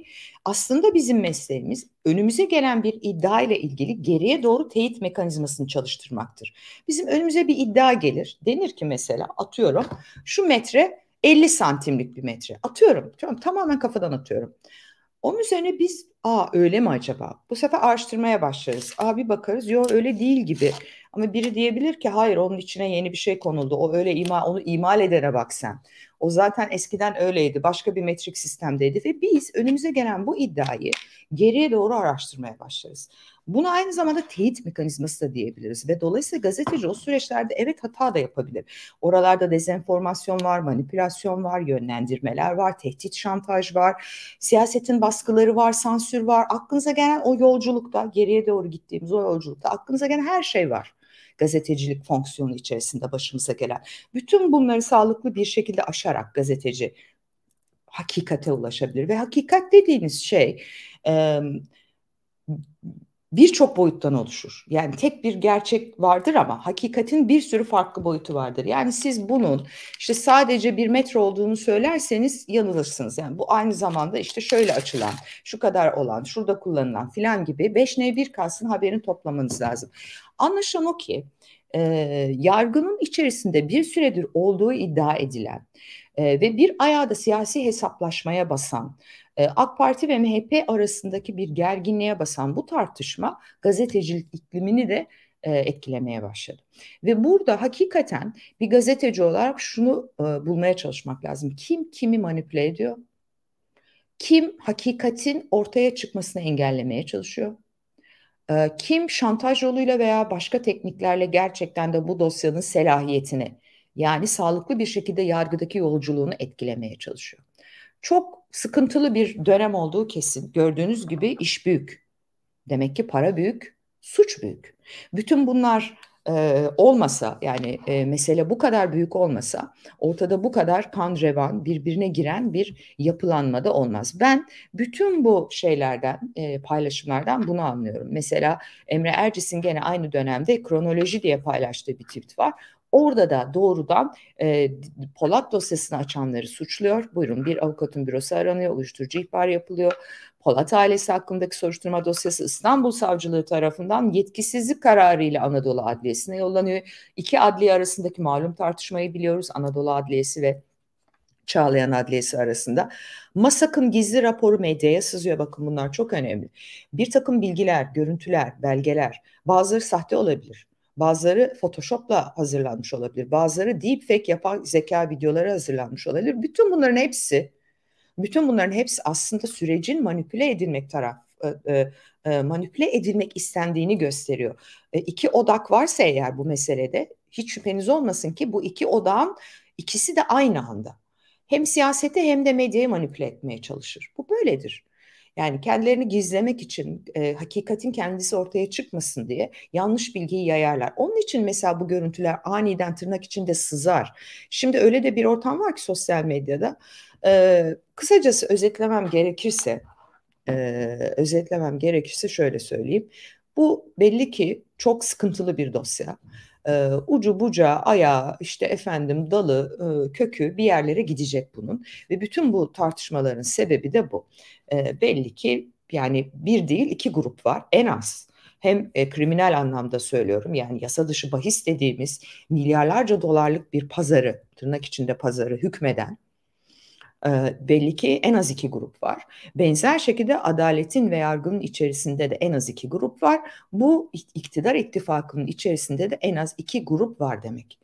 aslında bizim mesleğimiz önümüze gelen bir iddia ile ilgili geriye doğru teyit mekanizmasını çalıştırmaktır. Bizim önümüze bir iddia gelir. Denir ki mesela atıyorum şu metre 50 santimlik bir metre. Atıyorum. tamamen kafadan atıyorum. Onun üzerine biz aa öyle mi acaba? Bu sefer araştırmaya başlarız. Aa bir bakarız yo öyle değil gibi. Ama biri diyebilir ki hayır onun içine yeni bir şey konuldu. O öyle ima, onu imal edene bak sen. O zaten eskiden öyleydi. Başka bir metrik sistemdeydi ve biz önümüze gelen bu iddiayı geriye doğru araştırmaya başlarız. Bunu aynı zamanda teyit mekanizması da diyebiliriz ve dolayısıyla gazeteci o süreçlerde evet hata da yapabilir. Oralarda dezenformasyon var, manipülasyon var, yönlendirmeler var, tehdit şantaj var, siyasetin baskıları var, sansür var. Aklınıza gelen o yolculukta, geriye doğru gittiğimiz o yolculukta aklınıza gelen her şey var gazetecilik fonksiyonu içerisinde başımıza gelen. Bütün bunları sağlıklı bir şekilde aşarak gazeteci hakikate ulaşabilir ve hakikat dediğiniz şey birçok boyuttan oluşur. Yani tek bir gerçek vardır ama hakikatin bir sürü farklı boyutu vardır. Yani siz bunun işte sadece bir metre olduğunu söylerseniz yanılırsınız. Yani bu aynı zamanda işte şöyle açılan, şu kadar olan, şurada kullanılan filan gibi 5N1 kalsın haberin toplamanız lazım. Anlaşılan o ki e, yargının içerisinde bir süredir olduğu iddia edilen e, ve bir ayağı da siyasi hesaplaşmaya basan e, AK Parti ve MHP arasındaki bir gerginliğe basan bu tartışma gazetecilik iklimini de e, etkilemeye başladı. Ve burada hakikaten bir gazeteci olarak şunu e, bulmaya çalışmak lazım. Kim kimi manipüle ediyor? Kim hakikatin ortaya çıkmasını engellemeye çalışıyor? kim şantaj yoluyla veya başka tekniklerle gerçekten de bu dosyanın selahiyetini yani sağlıklı bir şekilde yargıdaki yolculuğunu etkilemeye çalışıyor. Çok sıkıntılı bir dönem olduğu kesin. Gördüğünüz gibi iş büyük. Demek ki para büyük, suç büyük. Bütün bunlar e, olmasa yani e, mesele bu kadar büyük olmasa ortada bu kadar kan revan birbirine giren bir yapılanma da olmaz. Ben bütün bu şeylerden e, paylaşımlardan bunu anlıyorum. Mesela Emre Ercis'in gene aynı dönemde kronoloji diye paylaştığı bir tweet var. Orada da doğrudan e, Polat dosyasını açanları suçluyor. Buyurun bir avukatın bürosu aranıyor, uyuşturucu ihbar yapılıyor. Polat ailesi hakkındaki soruşturma dosyası İstanbul Savcılığı tarafından yetkisizlik kararıyla Anadolu Adliyesi'ne yollanıyor. İki adliye arasındaki malum tartışmayı biliyoruz. Anadolu Adliyesi ve Çağlayan Adliyesi arasında. MASAK'ın gizli raporu medyaya sızıyor. Bakın bunlar çok önemli. Bir takım bilgiler, görüntüler, belgeler bazıları sahte olabilir. Bazıları Photoshop'la hazırlanmış olabilir. Bazıları deepfake yapan zeka videoları hazırlanmış olabilir. Bütün bunların hepsi bütün bunların hepsi aslında sürecin manipüle edilmek taraf e, e, e manipüle edilmek istendiğini gösteriyor. E, iki odak varsa eğer bu meselede hiç şüpheniz olmasın ki bu iki odağın ikisi de aynı anda hem siyasete hem de medyayı manipüle etmeye çalışır. Bu böyledir. Yani kendilerini gizlemek için e, hakikatin kendisi ortaya çıkmasın diye yanlış bilgiyi yayarlar. Onun için mesela bu görüntüler aniden tırnak içinde sızar. Şimdi öyle de bir ortam var ki sosyal medyada. E, kısacası özetlemem gerekirse e, özetlemem gerekirse şöyle söyleyeyim. Bu belli ki çok sıkıntılı bir dosya e, ucu buca ayağı, işte efendim dalı, e, kökü bir yerlere gidecek bunun. Ve bütün bu tartışmaların sebebi de bu. E, belli ki yani bir değil iki grup var en az hem e, kriminal anlamda söylüyorum yani yasa dışı bahis dediğimiz milyarlarca dolarlık bir pazarı tırnak içinde pazarı hükmeden ee, belli ki en az iki grup var. Benzer şekilde adaletin ve yargının içerisinde de en az iki grup var. Bu iktidar ittifakının içerisinde de en az iki grup var demek.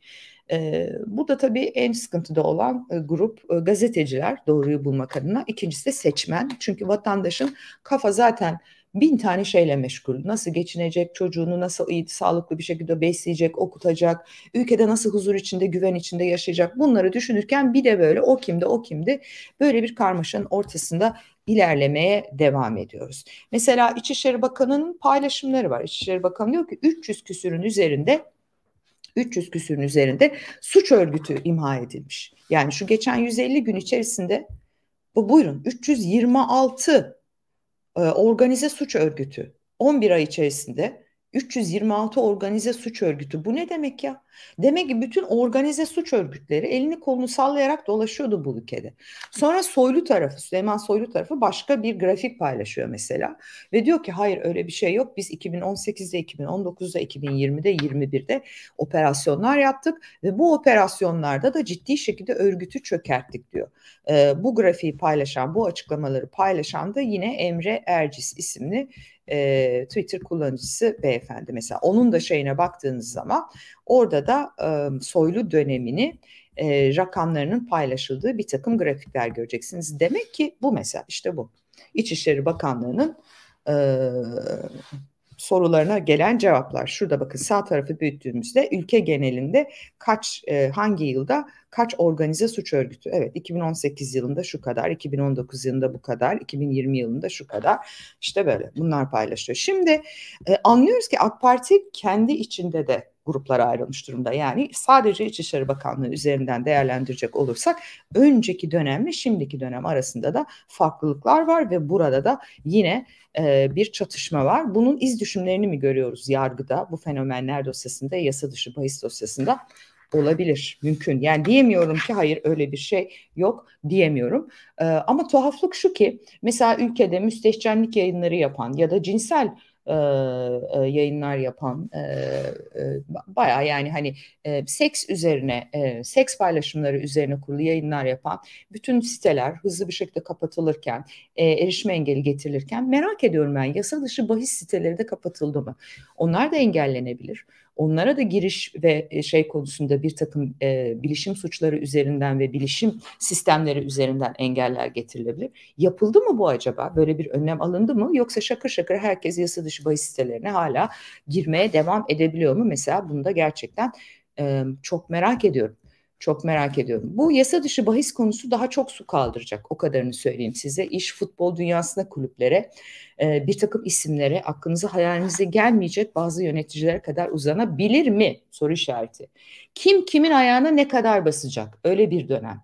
Ee, bu da tabii en sıkıntıda olan e, grup e, gazeteciler doğruyu bulmak adına. İkincisi de seçmen. Çünkü vatandaşın kafa zaten bin tane şeyle meşgul. Nasıl geçinecek, çocuğunu nasıl iyi, sağlıklı bir şekilde besleyecek, okutacak, ülkede nasıl huzur içinde, güven içinde yaşayacak bunları düşünürken bir de böyle o kimdi, o kimdi? böyle bir karmaşanın ortasında ilerlemeye devam ediyoruz. Mesela İçişleri Bakanı'nın paylaşımları var. İçişleri Bakanı diyor ki 300 küsürün üzerinde 300 küsürün üzerinde suç örgütü imha edilmiş. Yani şu geçen 150 gün içerisinde bu buyurun 326 ee, organize suç örgütü 11 ay içerisinde 326 organize suç örgütü. Bu ne demek ya? Demek ki bütün organize suç örgütleri elini kolunu sallayarak dolaşıyordu bu ülkede. Sonra Soylu tarafı, Süleyman Soylu tarafı başka bir grafik paylaşıyor mesela. Ve diyor ki hayır öyle bir şey yok. Biz 2018'de, 2019'da, 2020'de, 21'de operasyonlar yaptık. Ve bu operasyonlarda da ciddi şekilde örgütü çökerttik diyor. Ee, bu grafiği paylaşan, bu açıklamaları paylaşan da yine Emre Ercis isimli e, Twitter kullanıcısı beyefendi mesela. Onun da şeyine baktığınız zaman orada da e, soylu dönemini e, rakamlarının paylaşıldığı bir takım grafikler göreceksiniz. Demek ki bu mesela işte bu. İçişleri Bakanlığı'nın e, sorularına gelen cevaplar. Şurada bakın sağ tarafı büyüttüğümüzde ülke genelinde kaç e, hangi yılda kaç organize suç örgütü? Evet 2018 yılında şu kadar, 2019 yılında bu kadar, 2020 yılında şu kadar. İşte böyle bunlar paylaşıyor. Şimdi e, anlıyoruz ki AK Parti kendi içinde de gruplara ayrılmış durumda. Yani sadece İçişleri Bakanlığı üzerinden değerlendirecek olursak önceki dönemle şimdiki dönem arasında da farklılıklar var ve burada da yine e, bir çatışma var. Bunun iz düşümlerini mi görüyoruz yargıda bu fenomenler dosyasında yasa dışı bahis dosyasında olabilir, mümkün. Yani diyemiyorum ki hayır öyle bir şey yok diyemiyorum. Ee, ama tuhaflık şu ki mesela ülkede müstehcenlik yayınları yapan ya da cinsel e, yayınlar yapan e, e, baya yani hani e, seks üzerine e, seks paylaşımları üzerine kurulu yayınlar yapan bütün siteler hızlı bir şekilde kapatılırken e, erişme engeli getirilirken merak ediyorum ben yasa dışı bahis siteleri de kapatıldı mı? Onlar da engellenebilir onlara da giriş ve e, şey konusunda bir takım e, bilişim suçları üzerinden ve bilişim sistemleri üzerinden engeller getirilebilir. Yapıldı mı bu acaba? Böyle bir önlem alındı mı? Yoksa şakır şakır herkes yasa dışı bahis sitelerine hala girmeye devam edebiliyor mu? Mesela bunda gerçekten e, çok merak ediyorum. Çok merak ediyorum. Bu yasa dışı bahis konusu daha çok su kaldıracak. O kadarını söyleyeyim size. İş futbol dünyasında kulüplere, e, bir takım isimlere, aklınıza hayalinize gelmeyecek bazı yöneticilere kadar uzanabilir mi? Soru işareti. Kim kimin ayağına ne kadar basacak? Öyle bir dönem.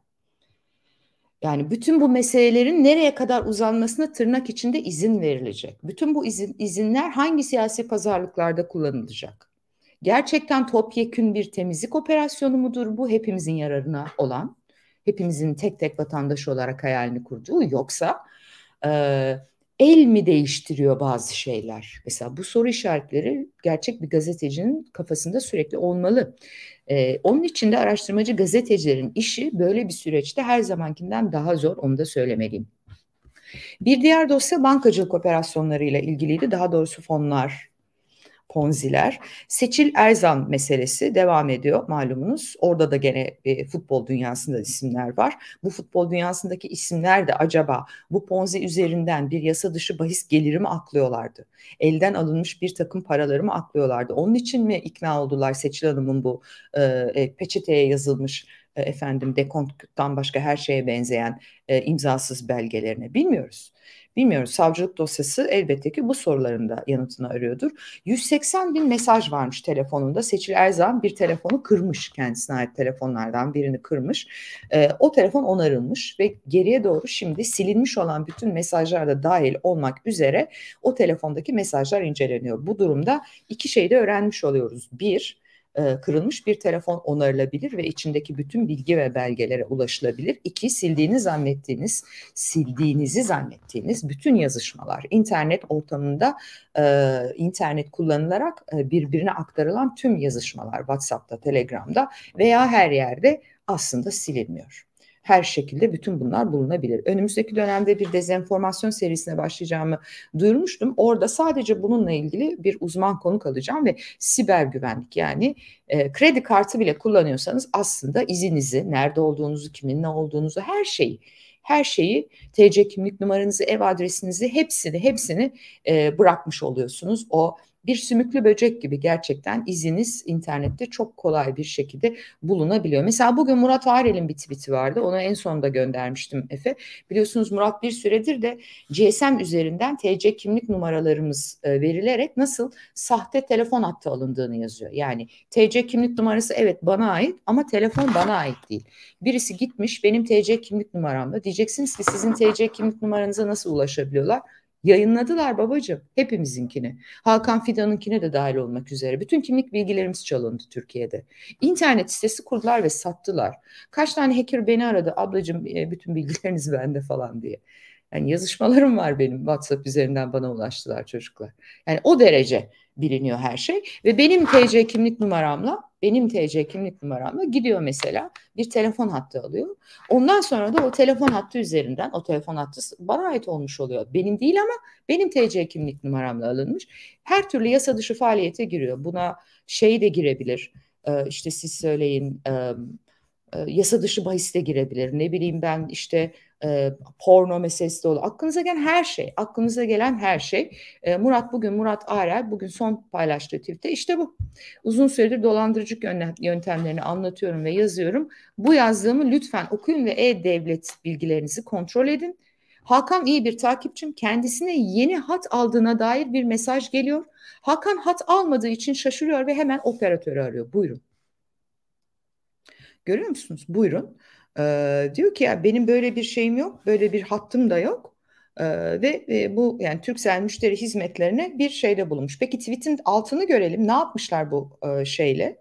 Yani bütün bu meselelerin nereye kadar uzanmasına tırnak içinde izin verilecek. Bütün bu izin, izinler hangi siyasi pazarlıklarda kullanılacak? Gerçekten topyekün bir temizlik operasyonu mudur bu hepimizin yararına olan? Hepimizin tek tek vatandaş olarak hayalini kurduğu yoksa e, el mi değiştiriyor bazı şeyler? Mesela bu soru işaretleri gerçek bir gazetecinin kafasında sürekli olmalı. Ee, onun için de araştırmacı gazetecilerin işi böyle bir süreçte her zamankinden daha zor onu da söylemeliyim. Bir diğer dosya bankacılık operasyonlarıyla ilgiliydi. Daha doğrusu fonlar ponziler. Seçil Erzan meselesi devam ediyor malumunuz. Orada da gene e, futbol dünyasında isimler var. Bu futbol dünyasındaki isimler de acaba bu ponzi üzerinden bir yasa dışı bahis geliri mi aklıyorlardı? Elden alınmış bir takım paraları mı aklıyorlardı? Onun için mi ikna oldular Seçil Hanım'ın bu e, e peçeteye yazılmış e, efendim dekonttan başka her şeye benzeyen e, imzasız belgelerine bilmiyoruz. Bilmiyoruz savcılık dosyası elbette ki bu soruların da yanıtını arıyordur. 180 bin mesaj varmış telefonunda. Seçil Erzan bir telefonu kırmış kendisine ait telefonlardan birini kırmış. E, o telefon onarılmış ve geriye doğru şimdi silinmiş olan bütün mesajlar da dahil olmak üzere o telefondaki mesajlar inceleniyor. Bu durumda iki şey de öğrenmiş oluyoruz. Bir, e, kırılmış bir telefon onarılabilir ve içindeki bütün bilgi ve belgelere ulaşılabilir. İki, sildiğini zannettiğiniz, sildiğinizi zannettiğiniz bütün yazışmalar internet ortamında e, internet kullanılarak e, birbirine aktarılan tüm yazışmalar WhatsApp'ta, Telegram'da veya her yerde aslında silinmiyor her şekilde bütün bunlar bulunabilir. Önümüzdeki dönemde bir dezenformasyon serisine başlayacağımı duyurmuştum. Orada sadece bununla ilgili bir uzman konuk alacağım ve siber güvenlik yani e, kredi kartı bile kullanıyorsanız aslında izinizi, nerede olduğunuzu, kimin ne olduğunuzu her şeyi her şeyi TC kimlik numaranızı, ev adresinizi hepsini hepsini e, bırakmış oluyorsunuz o bir sümüklü böcek gibi gerçekten iziniz internette çok kolay bir şekilde bulunabiliyor. Mesela bugün Murat Arel'in bir tweet'i vardı. onu en sonda göndermiştim Efe. Biliyorsunuz Murat bir süredir de GSM üzerinden TC kimlik numaralarımız e, verilerek nasıl sahte telefon hattı alındığını yazıyor. Yani TC kimlik numarası evet bana ait ama telefon bana ait değil. Birisi gitmiş benim TC kimlik numaramda. Diyeceksiniz ki sizin TC kimlik numaranıza nasıl ulaşabiliyorlar? Yayınladılar babacığım hepimizinkini. Hakan Fidan'ınkine de dahil olmak üzere. Bütün kimlik bilgilerimiz çalındı Türkiye'de. İnternet sitesi kurdular ve sattılar. Kaç tane hacker beni aradı ablacığım e, bütün bilgileriniz [laughs] bende falan diye. Yani yazışmalarım var benim WhatsApp üzerinden bana ulaştılar çocuklar. Yani o derece biliniyor her şey ve benim TC kimlik numaramla benim TC kimlik numaramla gidiyor mesela bir telefon hattı alıyor. Ondan sonra da o telefon hattı üzerinden o telefon hattı bana ait olmuş oluyor. Benim değil ama benim TC kimlik numaramla alınmış. Her türlü yasa dışı faaliyete giriyor. Buna şey de girebilir. Ee, işte siz söyleyin e, e, yasa dışı bahis de girebilir. Ne bileyim ben işte e, porno meselesi de olur. Aklınıza gelen her şey, aklınıza gelen her şey. E, Murat bugün, Murat Arel bugün son paylaştığı tweette işte bu. Uzun süredir dolandırıcı yöntemlerini anlatıyorum ve yazıyorum. Bu yazdığımı lütfen okuyun ve e-devlet bilgilerinizi kontrol edin. Hakan iyi bir takipçim. Kendisine yeni hat aldığına dair bir mesaj geliyor. Hakan hat almadığı için şaşırıyor ve hemen operatörü arıyor. Buyurun. Görüyor musunuz? Buyurun. E, diyor ki ya benim böyle bir şeyim yok, böyle bir hattım da yok. Ee, ve e, bu yani Türksel müşteri hizmetlerine bir şeyde bulunmuş. Peki tweet'in altını görelim. Ne yapmışlar bu e, şeyle?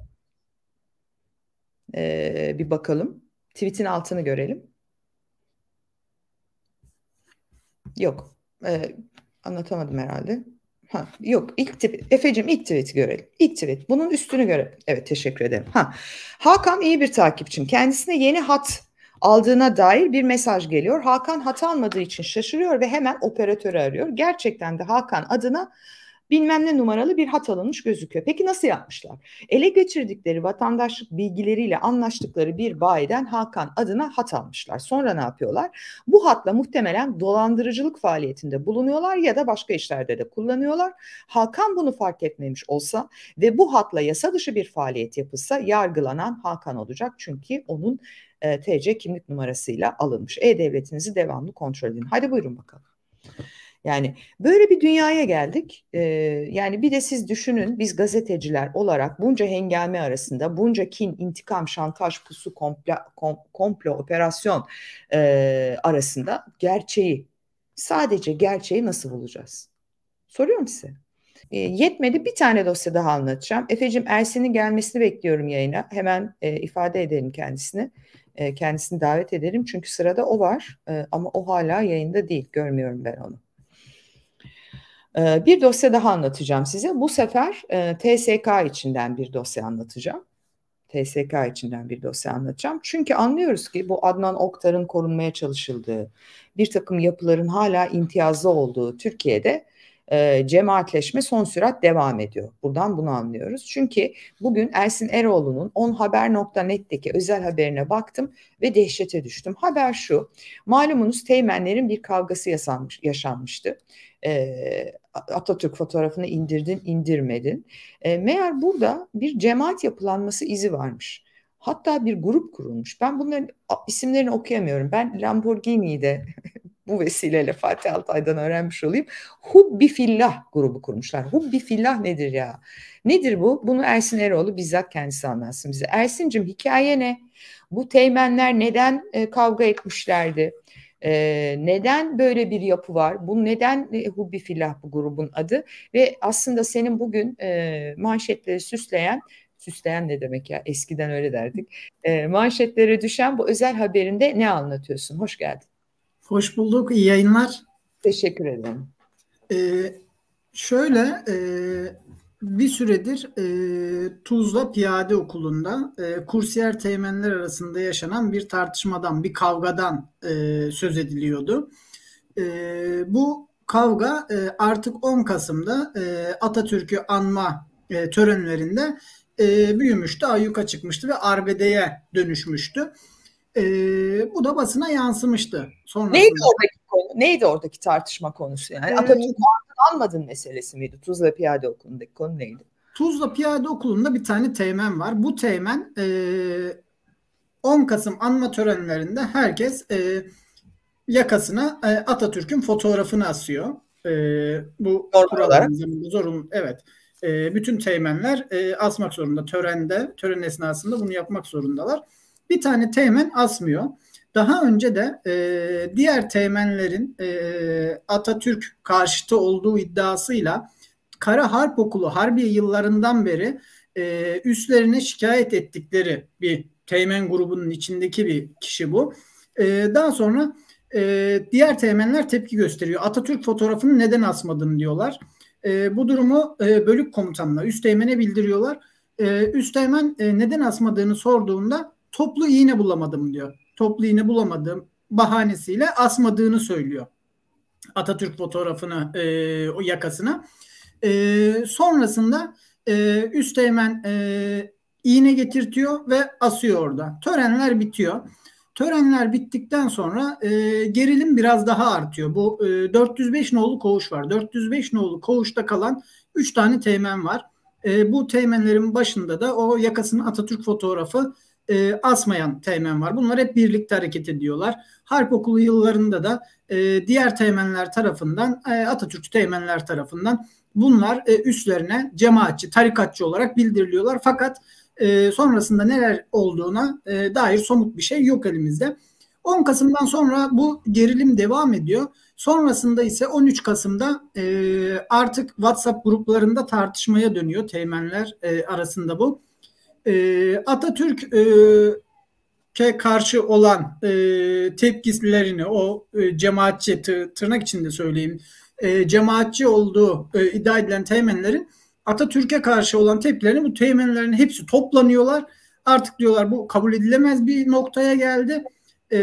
Ee, bir bakalım. Tweet'in altını görelim. Yok. Ee, anlatamadım herhalde. Ha, yok ilk tweet. Efe'cim ilk tweet'i görelim. İlk tweet. Bunun üstünü görelim. Evet teşekkür ederim. Ha. Hakan iyi bir takipçim. Kendisine yeni hat aldığına dair bir mesaj geliyor. Hakan hat almadığı için şaşırıyor ve hemen operatörü arıyor. Gerçekten de Hakan adına bilmem ne numaralı bir hat alınmış gözüküyor. Peki nasıl yapmışlar? Ele geçirdikleri vatandaşlık bilgileriyle anlaştıkları bir bayiden Hakan adına hat almışlar. Sonra ne yapıyorlar? Bu hatla muhtemelen dolandırıcılık faaliyetinde bulunuyorlar ya da başka işlerde de kullanıyorlar. Hakan bunu fark etmemiş olsa ve bu hatla yasa dışı bir faaliyet yapılsa yargılanan Hakan olacak. Çünkü onun e, TC kimlik numarasıyla alınmış. E-Devletinizi devamlı kontrol edin. Hadi buyurun bakalım. Yani böyle bir dünyaya geldik. Ee, yani bir de siz düşünün biz gazeteciler olarak bunca hengame arasında bunca kin, intikam, şantaj, pusu, komple kom, komplo, operasyon e, arasında gerçeği sadece gerçeği nasıl bulacağız? Soruyorum size. E, yetmedi bir tane dosya daha anlatacağım. Efe'cim Ersin'in gelmesini bekliyorum yayına. Hemen e, ifade edelim kendisini. E, kendisini davet ederim çünkü sırada o var e, ama o hala yayında değil. Görmüyorum ben onu. E, bir dosya daha anlatacağım size. Bu sefer e, TSK içinden bir dosya anlatacağım. TSK içinden bir dosya anlatacağım. Çünkü anlıyoruz ki bu Adnan Oktar'ın korunmaya çalışıldığı, bir takım yapıların hala imtiyazlı olduğu Türkiye'de e, cemaatleşme son sürat devam ediyor. Buradan bunu anlıyoruz. Çünkü bugün Ersin Eroğlu'nun 10haber.net'teki özel haberine baktım ve dehşete düştüm. Haber şu, malumunuz teğmenlerin bir kavgası yasanmış, yaşanmıştı. E, Atatürk fotoğrafını indirdin, indirmedin. E, meğer burada bir cemaat yapılanması izi varmış. Hatta bir grup kurulmuş. Ben bunların isimlerini okuyamıyorum. Ben Lamborghini'yi de [laughs] bu vesileyle Fatih Altay'dan öğrenmiş olayım. Hubbi Fillah grubu kurmuşlar. Hubbi Fillah nedir ya? Nedir bu? Bunu Ersin Eroğlu bizzat kendisi anlatsın bize. Ersin'cim hikaye ne? Bu teğmenler neden e, kavga etmişlerdi? E, neden böyle bir yapı var? Bu neden e, Hubbi Fillah bu grubun adı? Ve aslında senin bugün e, manşetleri süsleyen süsleyen ne demek ya? Eskiden öyle derdik. E, manşetlere düşen bu özel haberinde ne anlatıyorsun? Hoş geldin. Hoş bulduk. iyi yayınlar. Teşekkür ederim. Ee, şöyle e, bir süredir e, Tuzla Piyade Okulu'nda e, kursiyer teğmenler arasında yaşanan bir tartışmadan, bir kavgadan e, söz ediliyordu. E, bu kavga e, artık 10 Kasım'da e, Atatürk'ü anma e, törenlerinde e, büyümüştü, ayyuka çıkmıştı ve arbedeye dönüşmüştü. E, bu da basına yansımıştı. Sonrasında. Neydi oradaki konu? Neydi oradaki tartışma konusu yani? Ee, Atatürk'ü anmadın meselesi miydi? Tuzla Piyade Okulu'ndaki konu neydi? Tuzla Piyade Okulu'nda bir tane teğmen var. Bu teğmen e, 10 Kasım anma törenlerinde herkes e, yakasına e, Atatürk'ün fotoğrafını asıyor. E, bu kurallar zorunlu. Evet. E, bütün teğmenler e, asmak zorunda törende, tören esnasında bunu yapmak zorundalar bir tane teğmen asmıyor. Daha önce de e, diğer teğmenlerin e, Atatürk karşıtı olduğu iddiasıyla Kara Harp Okulu Harbiye yıllarından beri e, üstlerine şikayet ettikleri bir teğmen grubunun içindeki bir kişi bu. E, daha sonra e, diğer teğmenler tepki gösteriyor. Atatürk fotoğrafını neden asmadın diyorlar. E, bu durumu e, bölük komutanına, üst teğmene bildiriyorlar. E, üst teğmen e, neden asmadığını sorduğunda toplu iğne bulamadım diyor. Toplu iğne bulamadım bahanesiyle asmadığını söylüyor. Atatürk fotoğrafını e, o yakasına. E, sonrasında e, Üsteğmen e, iğne getirtiyor ve asıyor orada. Törenler bitiyor. Törenler bittikten sonra e, gerilim biraz daha artıyor. Bu e, 405 nolu koğuş var. 405 nolu koğuşta kalan 3 tane teğmen var. E, bu teğmenlerin başında da o yakasının Atatürk fotoğrafı e, asmayan teğmen var. Bunlar hep birlikte hareket ediyorlar. Harp okulu yıllarında da e, diğer teğmenler tarafından e, Atatürk teğmenler tarafından bunlar e, üstlerine cemaatçi, tarikatçı olarak bildiriliyorlar. Fakat e, sonrasında neler olduğuna e, dair somut bir şey yok elimizde. 10 Kasım'dan sonra bu gerilim devam ediyor. Sonrasında ise 13 Kasım'da e, artık WhatsApp gruplarında tartışmaya dönüyor teğmenler e, arasında bu. Ee, e, Atatürk ke karşı olan e, tepkislerini o e, cemaatçi tırnak içinde söyleyeyim e, cemaatçi olduğu e, iddia edilen teğmenlerin Atatürk'e karşı olan tepkilerini bu teğmenlerin hepsi toplanıyorlar. Artık diyorlar bu kabul edilemez bir noktaya geldi. E,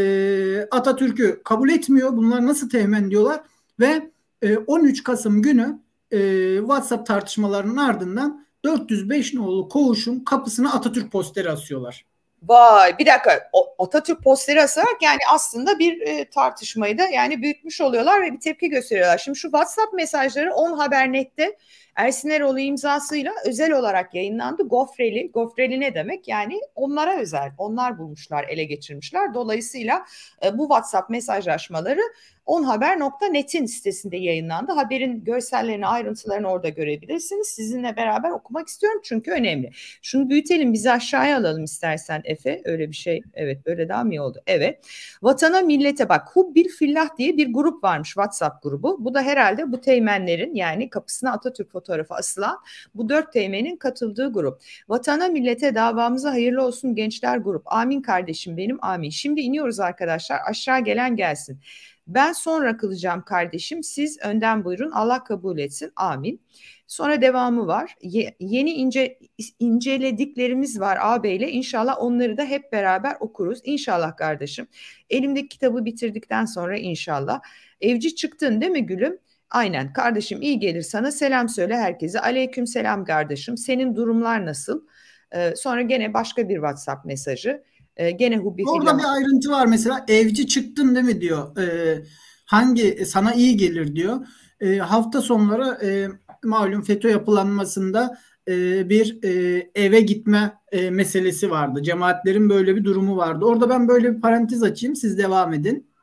Atatürk'ü kabul etmiyor. Bunlar nasıl teğmen diyorlar ve e, 13 Kasım günü e, WhatsApp tartışmalarının ardından 405 nolu koğuşun kapısına Atatürk posteri asıyorlar. Vay bir dakika o, Atatürk posteri asarak yani aslında bir e, tartışmayı da yani büyütmüş oluyorlar ve bir tepki gösteriyorlar. Şimdi şu WhatsApp mesajları 10 Haber.net'te Ersin Eroğlu imzasıyla özel olarak yayınlandı. Gofreli, gofreli ne demek? Yani onlara özel, onlar bulmuşlar, ele geçirmişler. Dolayısıyla e, bu WhatsApp mesajlaşmaları onhaber.net'in sitesinde yayınlandı. Haberin görsellerini, ayrıntılarını orada görebilirsiniz. Sizinle beraber okumak istiyorum çünkü önemli. Şunu büyütelim, bizi aşağıya alalım istersen Efe. Öyle bir şey, evet böyle daha mı iyi oldu? Evet. Vatana, millete bak. Hubbil Fillah diye bir grup varmış WhatsApp grubu. Bu da herhalde bu teğmenlerin yani kapısına Atatürk fotoğrafı asılan bu dört teğmenin katıldığı grup. Vatana, millete davamıza hayırlı olsun gençler grup. Amin kardeşim benim amin. Şimdi iniyoruz arkadaşlar. Aşağı gelen gelsin. Ben sonra kılacağım kardeşim siz önden buyurun Allah kabul etsin amin. Sonra devamı var. Ye, yeni ince, incelediklerimiz var ağabeyle. İnşallah onları da hep beraber okuruz. İnşallah kardeşim. Elimdeki kitabı bitirdikten sonra inşallah. Evci çıktın değil mi gülüm? Aynen kardeşim iyi gelir sana selam söyle herkese. Aleyküm selam kardeşim. Senin durumlar nasıl? Ee, sonra gene başka bir WhatsApp mesajı. E, gene Hubi Orada filan. bir ayrıntı var mesela evci çıktın değil mi diyor. Ee, e, hangi sana iyi gelir diyor. E, hafta sonları e, malum FETÖ yapılanmasında e, bir e, eve gitme e, meselesi vardı. Cemaatlerin böyle bir durumu vardı. Orada ben böyle bir parantez açayım siz devam edin.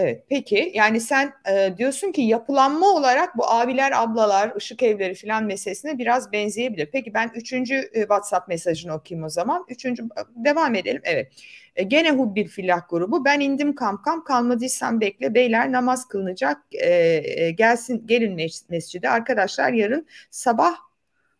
Evet peki yani sen e, diyorsun ki yapılanma olarak bu abiler ablalar ışık evleri filan meselesine biraz benzeyebilir. Peki ben üçüncü e, WhatsApp mesajını okuyayım o zaman. Üçüncü e, devam edelim evet. E, gene Hubbil Fillah grubu ben indim kamp kamp kalmadıysam bekle beyler namaz kılınacak e, e, gelsin gelin mes- mescide arkadaşlar yarın sabah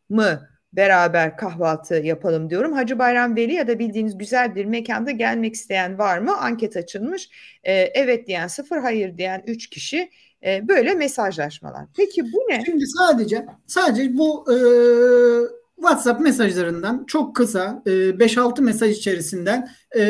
mı beraber kahvaltı yapalım diyorum. Hacı Bayram Veli ya da bildiğiniz güzel bir mekanda gelmek isteyen var mı? Anket açılmış. E, evet diyen sıfır, hayır diyen üç kişi. E, böyle mesajlaşmalar. Peki bu ne? Şimdi sadece sadece bu e, WhatsApp mesajlarından çok kısa e, 5-6 mesaj içerisinden e,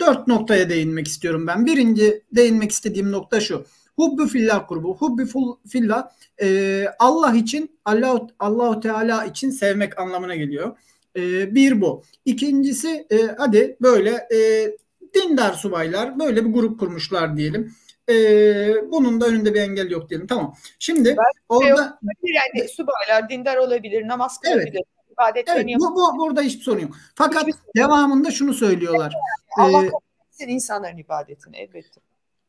4 noktaya değinmek istiyorum ben. Birinci değinmek istediğim nokta şu. Hubbu fillah kurbu. Hubbu fillah e, Allah için Allah Allahu Teala için sevmek anlamına geliyor. E, bir bu. İkincisi e, hadi böyle e, dindar subaylar böyle bir grup kurmuşlar diyelim. Ee, bunun da önünde bir engel yok diyelim. Tamam. Şimdi ben, şey orada yani subaylar dindar olabilir, namaz kılabilir. Evet. Evet, bu, bu, burada hiçbir sorun yok. Fakat hiçbir devamında şunu söylüyorlar. Allah ee, insanların ibadetini elbette.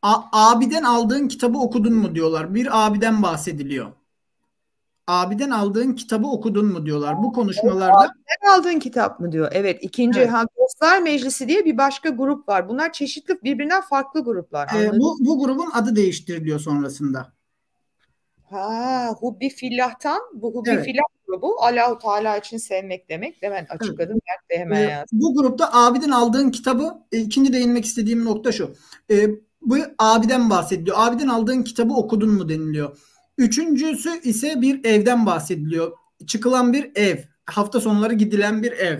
A, abiden aldığın kitabı okudun mu diyorlar. Bir abiden bahsediliyor. Abiden aldığın kitabı okudun mu diyorlar. Bu konuşmalarda. Abiden aldığın kitap mı diyor. Evet. İkinci. evet. Dostlar Meclisi diye bir başka grup var. Bunlar çeşitli birbirinden farklı gruplar. Ee, bu, bu grubun adı değiştiriliyor sonrasında. Ha, Hubbi Fillah'tan bu Hubbi evet. Fillah grubu Allahu Teala için sevmek demek. Hemen açıkladım evet. hemen ee, yazdım. Bu grupta abiden aldığın kitabı e, ikinci değinmek istediğim nokta şu. E, bu abiden bahsediliyor. Abiden aldığın kitabı okudun mu deniliyor. Üçüncüsü ise bir evden bahsediliyor. Çıkılan bir ev. Hafta sonları gidilen bir ev.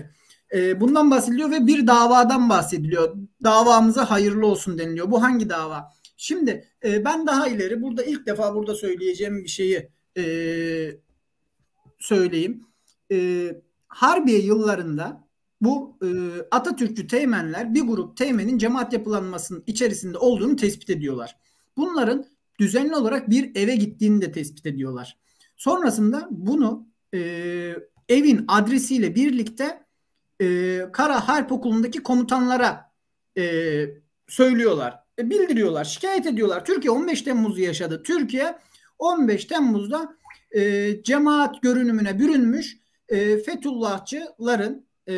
E, bundan bahsediliyor ve bir davadan bahsediliyor. Davamıza hayırlı olsun deniliyor. Bu hangi dava? Şimdi e, ben daha ileri burada ilk defa burada söyleyeceğim bir şeyi e, söyleyeyim. E, Harbiye yıllarında bu e, Atatürkçü teğmenler bir grup teğmenin cemaat yapılanmasının içerisinde olduğunu tespit ediyorlar. Bunların düzenli olarak bir eve gittiğini de tespit ediyorlar. Sonrasında bunu e, evin adresiyle birlikte e, Kara Harp Okulu'ndaki komutanlara e, söylüyorlar. E, bildiriyorlar, şikayet ediyorlar. Türkiye 15 Temmuz'u yaşadı. Türkiye 15 Temmuz'da e, cemaat görünümüne bürünmüş e, Fethullahçıların e,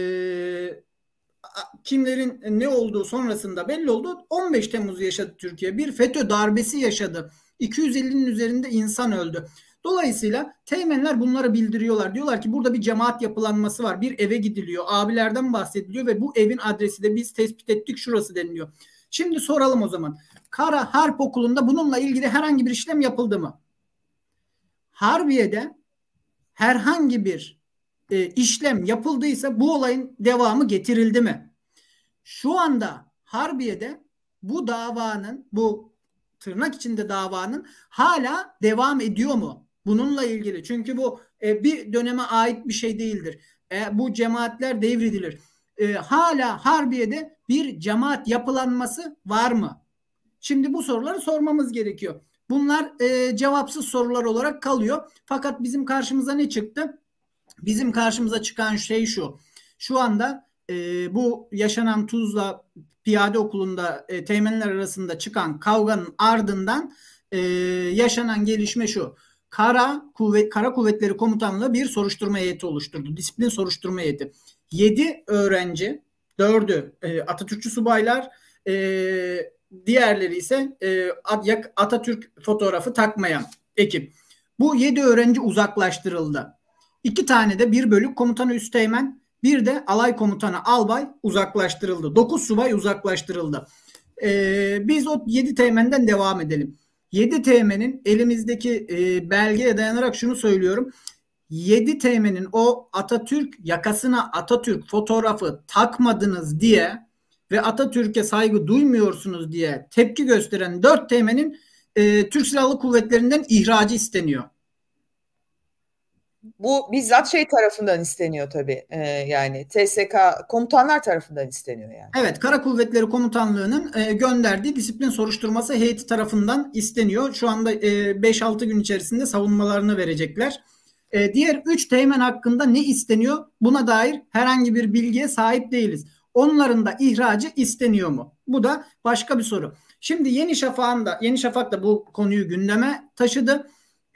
kimlerin ne olduğu sonrasında belli oldu. 15 Temmuz yaşadı Türkiye. Bir FETÖ darbesi yaşadı. 250'nin üzerinde insan öldü. Dolayısıyla teğmenler bunlara bildiriyorlar. Diyorlar ki burada bir cemaat yapılanması var. Bir eve gidiliyor. Abilerden bahsediliyor ve bu evin adresi de biz tespit ettik şurası deniliyor. Şimdi soralım o zaman. Kara Harp Okulu'nda bununla ilgili herhangi bir işlem yapıldı mı? Harbiye'de herhangi bir e, işlem yapıldıysa bu olayın devamı getirildi mi? Şu anda Harbiye'de bu davanın bu tırnak içinde davanın hala devam ediyor mu? Bununla ilgili. Çünkü bu e, bir döneme ait bir şey değildir. E, bu cemaatler devredilir. E, hala Harbiye'de bir cemaat yapılanması var mı? Şimdi bu soruları sormamız gerekiyor. Bunlar e, cevapsız sorular olarak kalıyor. Fakat bizim karşımıza ne çıktı? Bizim karşımıza çıkan şey şu. Şu anda e, bu yaşanan Tuzla Piyade Okulu'nda e, teğmenler arasında çıkan kavganın ardından e, yaşanan gelişme şu. Kara, kuvvet, Kara Kuvvetleri Komutanlığı bir soruşturma heyeti oluşturdu. Disiplin soruşturma heyeti. 7 öğrenci, 4'ü e, Atatürkçü subaylar, e, diğerleri ise e, Atatürk fotoğrafı takmayan ekip. Bu 7 öğrenci uzaklaştırıldı. İki tane de bir bölük komutanı üsteğmen, bir de alay komutanı albay uzaklaştırıldı. Dokuz subay uzaklaştırıldı. Ee, biz o yedi teğmenden devam edelim. Yedi teğmenin elimizdeki e, belgeye dayanarak şunu söylüyorum. Yedi TM'nin o Atatürk yakasına Atatürk fotoğrafı takmadınız diye ve Atatürk'e saygı duymuyorsunuz diye tepki gösteren dört TM'nin e, Türk Silahlı Kuvvetleri'nden ihracı isteniyor. Bu bizzat şey tarafından isteniyor tabii e, yani TSK komutanlar tarafından isteniyor yani. Evet Kara Kuvvetleri Komutanlığı'nın e, gönderdiği disiplin soruşturması heyeti tarafından isteniyor. Şu anda e, 5-6 gün içerisinde savunmalarını verecekler. E, diğer 3 teğmen hakkında ne isteniyor buna dair herhangi bir bilgiye sahip değiliz. Onların da ihracı isteniyor mu? Bu da başka bir soru. Şimdi Yeni Şafak'ın Yeni Şafak da bu konuyu gündeme taşıdı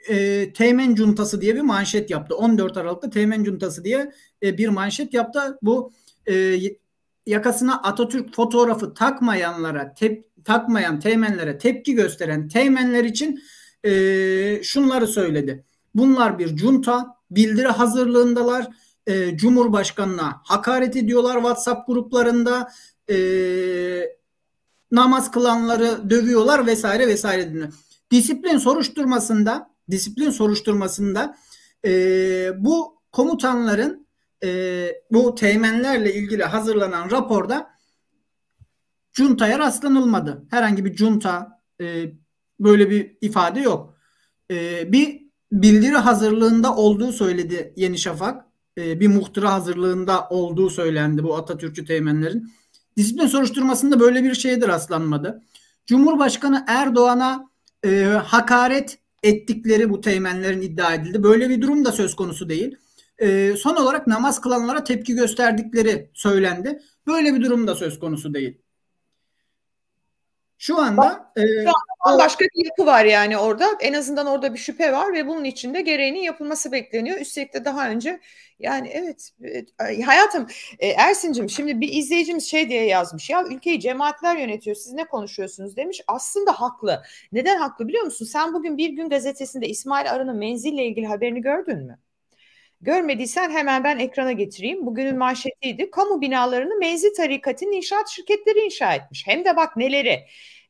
e, Teğmen Cuntası diye bir manşet yaptı. 14 Aralık'ta Teğmen Cuntası diye e, bir manşet yaptı. Bu e, yakasına Atatürk fotoğrafı takmayanlara, tep, takmayan Teğmenlere tepki gösteren Teğmenler için e, şunları söyledi. Bunlar bir junta, bildiri hazırlığındalar. E, Cumhurbaşkanına hakaret ediyorlar WhatsApp gruplarında. E, namaz kılanları dövüyorlar vesaire vesaire. Disiplin soruşturmasında disiplin soruşturmasında e, bu komutanların e, bu teğmenlerle ilgili hazırlanan raporda cuntaya rastlanılmadı. Herhangi bir cunta e, böyle bir ifade yok. E, bir bildiri hazırlığında olduğu söyledi Yeni Şafak. E, bir muhtıra hazırlığında olduğu söylendi bu Atatürkçü teğmenlerin. Disiplin soruşturmasında böyle bir şeye de rastlanmadı. Cumhurbaşkanı Erdoğan'a e, hakaret ettikleri bu teğmenlerin iddia edildi. Böyle bir durum da söz konusu değil. E, son olarak namaz kılanlara tepki gösterdikleri söylendi. Böyle bir durum da söz konusu değil. Şu anda, e, şu anda başka bir yapı var yani orada. En azından orada bir şüphe var ve bunun içinde gereğinin yapılması bekleniyor. Üstelik de daha önce yani evet hayatım e, Ersin'cim şimdi bir izleyicimiz şey diye yazmış ya ülkeyi cemaatler yönetiyor siz ne konuşuyorsunuz demiş. Aslında haklı. Neden haklı biliyor musun? Sen bugün bir gün gazetesinde İsmail Arı'nın menzille ilgili haberini gördün mü? Görmediysen hemen ben ekrana getireyim. Bugünün manşetiydi. Kamu binalarını Menzi Tarikatı'nın inşaat şirketleri inşa etmiş. Hem de bak neleri.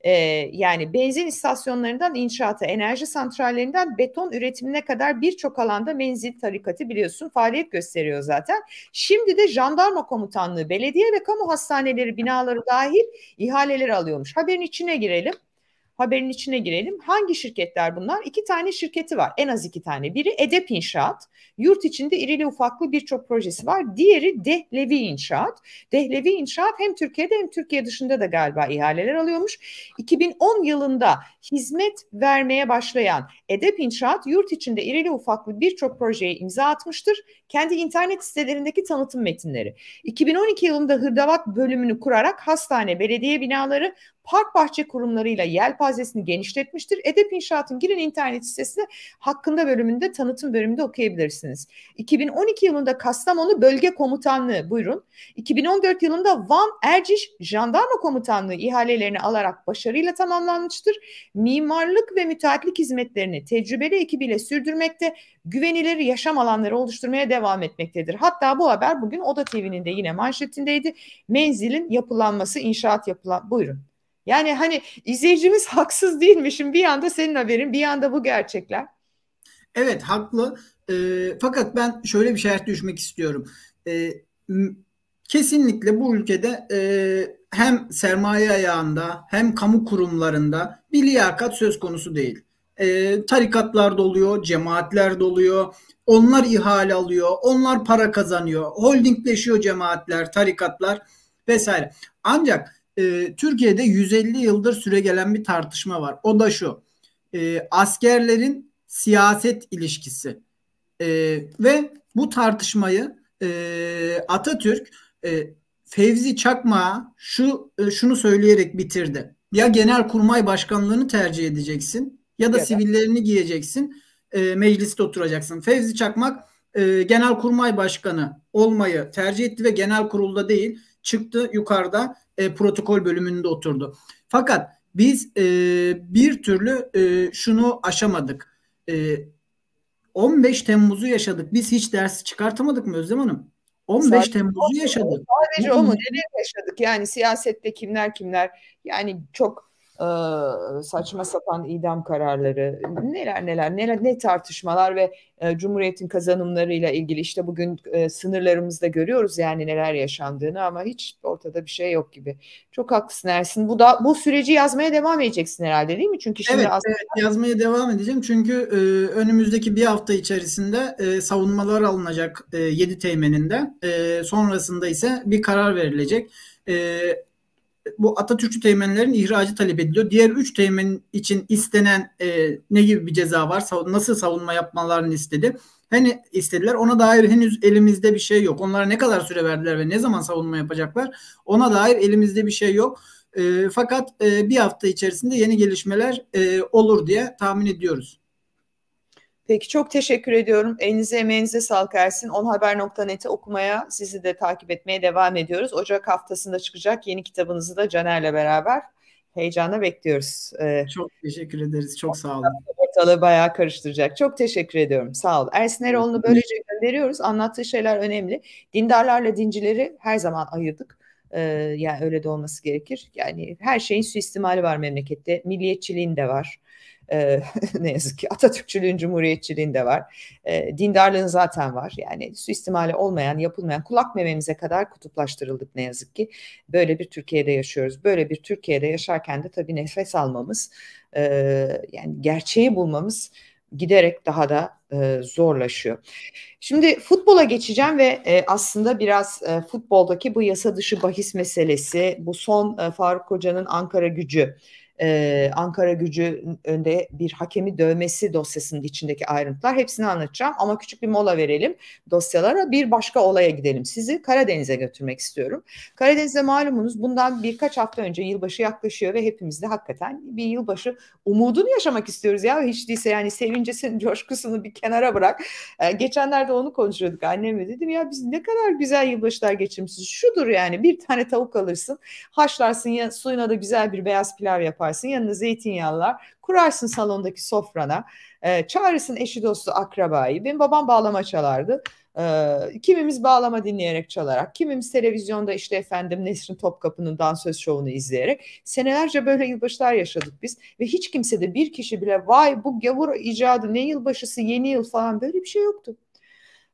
Ee, yani benzin istasyonlarından inşaata, enerji santrallerinden beton üretimine kadar birçok alanda menzil tarikatı biliyorsun faaliyet gösteriyor zaten. Şimdi de jandarma komutanlığı, belediye ve kamu hastaneleri binaları dahil ihaleleri alıyormuş. Haberin içine girelim haberin içine girelim. Hangi şirketler bunlar? İki tane şirketi var. En az iki tane. Biri Edep İnşaat. Yurt içinde irili ufaklı birçok projesi var. Diğeri Dehlevi İnşaat. Dehlevi İnşaat hem Türkiye'de hem Türkiye dışında da galiba ihaleler alıyormuş. 2010 yılında hizmet vermeye başlayan Edep İnşaat yurt içinde irili ufaklı birçok projeye imza atmıştır. Kendi internet sitelerindeki tanıtım metinleri. 2012 yılında Hırdavat bölümünü kurarak hastane, belediye binaları, park bahçe kurumlarıyla yelpazesini genişletmiştir. Edep İnşaat'ın girin internet sitesine hakkında bölümünde tanıtım bölümünde okuyabilirsiniz. 2012 yılında Kastamonu Bölge Komutanlığı buyurun. 2014 yılında Van Erciş Jandarma Komutanlığı ihalelerini alarak başarıyla tamamlanmıştır mimarlık ve müteahhitlik hizmetlerini tecrübeli ekibiyle sürdürmekte, güvenilir yaşam alanları oluşturmaya devam etmektedir. Hatta bu haber bugün Oda TV'nin de yine manşetindeydi. Menzilin yapılanması, inşaat yapılan... Buyurun. Yani hani izleyicimiz [laughs] haksız değilmişim. Bir yanda senin haberin, bir yanda bu gerçekler. Evet haklı. E, fakat ben şöyle bir şerh düşmek istiyorum. E, kesinlikle bu ülkede e, hem sermaye ayağında hem kamu kurumlarında bir liyakat söz konusu değil. E, tarikatlar doluyor, cemaatler doluyor, onlar ihale alıyor, onlar para kazanıyor, holdingleşiyor cemaatler, tarikatlar vesaire. Ancak e, Türkiye'de 150 yıldır süregelen bir tartışma var. O da şu, e, askerlerin siyaset ilişkisi e, ve bu tartışmayı e, Atatürk e, Fevzi Çakma şu e, şunu söyleyerek bitirdi. Ya genel kurmay başkanlığını tercih edeceksin ya da ya sivillerini giyeceksin e, mecliste oturacaksın. Fevzi Çakmak e, genel kurmay başkanı olmayı tercih etti ve genel kurulda değil çıktı yukarıda e, protokol bölümünde oturdu. Fakat biz e, bir türlü e, şunu aşamadık. E, 15 Temmuz'u yaşadık. Biz hiç ders çıkartamadık mı Özlem Hanım? 15 Sadece Temmuz'u yaşadık. Sadece o mu? modeli yaşadık. Yani siyasette kimler kimler yani çok saçma sapan idam kararları neler neler neler ne tartışmalar ve Cumhuriyet'in kazanımlarıyla ilgili işte bugün sınırlarımızda görüyoruz yani neler yaşandığını ama hiç ortada bir şey yok gibi. Çok haklısın Ersin. Bu da bu süreci yazmaya devam edeceksin herhalde değil mi? Çünkü şimdi evet, aslında... evet yazmaya devam edeceğim çünkü e, önümüzdeki bir hafta içerisinde e, savunmalar alınacak e, 7 teğmeninde e, sonrasında ise bir karar verilecek. E, bu Atatürkçü teğmenlerin ihracı talep ediliyor. Diğer üç teğmen için istenen e, ne gibi bir ceza var? Nasıl savunma yapmalarını istedi? Hani istediler. Ona dair henüz elimizde bir şey yok. Onlara ne kadar süre verdiler ve ne zaman savunma yapacaklar? Ona dair elimizde bir şey yok. E, fakat e, bir hafta içerisinde yeni gelişmeler e, olur diye tahmin ediyoruz. Peki çok teşekkür ediyorum. Elinize emeğinize sağlık Ersin. Onhaber.net'i okumaya, sizi de takip etmeye devam ediyoruz. Ocak haftasında çıkacak yeni kitabınızı da Caner'le beraber heyecanla bekliyoruz. Ee, çok teşekkür ederiz. Çok sağ olun. Ortalığı bayağı karıştıracak. Çok teşekkür ediyorum. Sağ olun. Ersin Eroğlu'nu böylece gönderiyoruz. Anlattığı şeyler önemli. Dindarlarla dincileri her zaman ayırdık. Ee, yani öyle de olması gerekir. Yani her şeyin suistimali var memlekette. Milliyetçiliğin de var e, [laughs] ne yazık ki Atatürkçülüğün, Cumhuriyetçiliğin de var. E, dindarlığın zaten var. Yani suistimali olmayan, yapılmayan kulak mememize kadar kutuplaştırıldık ne yazık ki. Böyle bir Türkiye'de yaşıyoruz. Böyle bir Türkiye'de yaşarken de tabii nefes almamız, e, yani gerçeği bulmamız giderek daha da e, zorlaşıyor. Şimdi futbola geçeceğim ve e, aslında biraz e, futboldaki bu yasa dışı bahis meselesi, bu son e, Faruk Hoca'nın Ankara gücü e, Ankara gücü önde bir hakemi dövmesi dosyasının içindeki ayrıntılar hepsini anlatacağım ama küçük bir mola verelim dosyalara bir başka olaya gidelim sizi Karadeniz'e götürmek istiyorum Karadeniz'de malumunuz bundan birkaç hafta önce yılbaşı yaklaşıyor ve hepimiz de hakikaten bir yılbaşı umudunu yaşamak istiyoruz ya hiç değilse yani sevincesini [laughs] coşkusunu bir kenara bırak e, geçenlerde onu konuşuyorduk anneme dedim ya biz ne kadar güzel yılbaşılar geçirmişiz şudur yani bir tane tavuk alırsın haşlarsın ya suyuna da güzel bir beyaz pilav yapar yaparsın. Yanına zeytinyağlılar. Kurarsın salondaki sofrana. E, çağırırsın eşi dostu akrabayı. Benim babam bağlama çalardı. E, kimimiz bağlama dinleyerek çalarak, kimimiz televizyonda işte efendim Nesrin Topkapı'nın dansöz şovunu izleyerek senelerce böyle yılbaşlar yaşadık biz ve hiç kimse de bir kişi bile vay bu gavur icadı ne yılbaşısı yeni yıl falan böyle bir şey yoktu.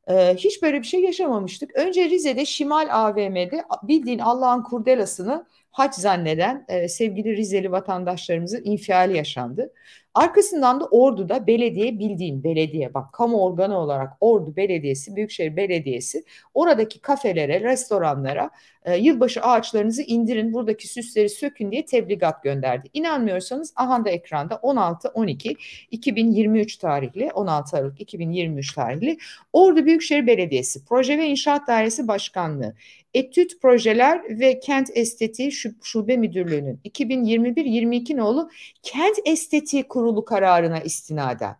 Ee, hiç böyle bir şey yaşamamıştık. Önce Rize'de Şimal AVM'de bildiğin Allah'ın kurdelasını haç zanneden e, sevgili Rizeli vatandaşlarımızın infiali yaşandı. Arkasından da Ordu'da belediye bildiğin belediye bak kamu organı olarak Ordu Belediyesi, Büyükşehir Belediyesi oradaki kafelere, restoranlara e, yılbaşı ağaçlarınızı indirin, buradaki süsleri sökün diye tebligat gönderdi. İnanmıyorsanız ahanda ekranda 16-12 2023 tarihli 16 Aralık 2023 tarihli Ordu Büyükşehir Belediyesi Proje ve İnşaat Dairesi Başkanlığı Etüt Projeler ve Kent Estetiği Şube Müdürlüğü'nün 2021-22 nolu Kent Estetiği Kurulu kararına istinaden.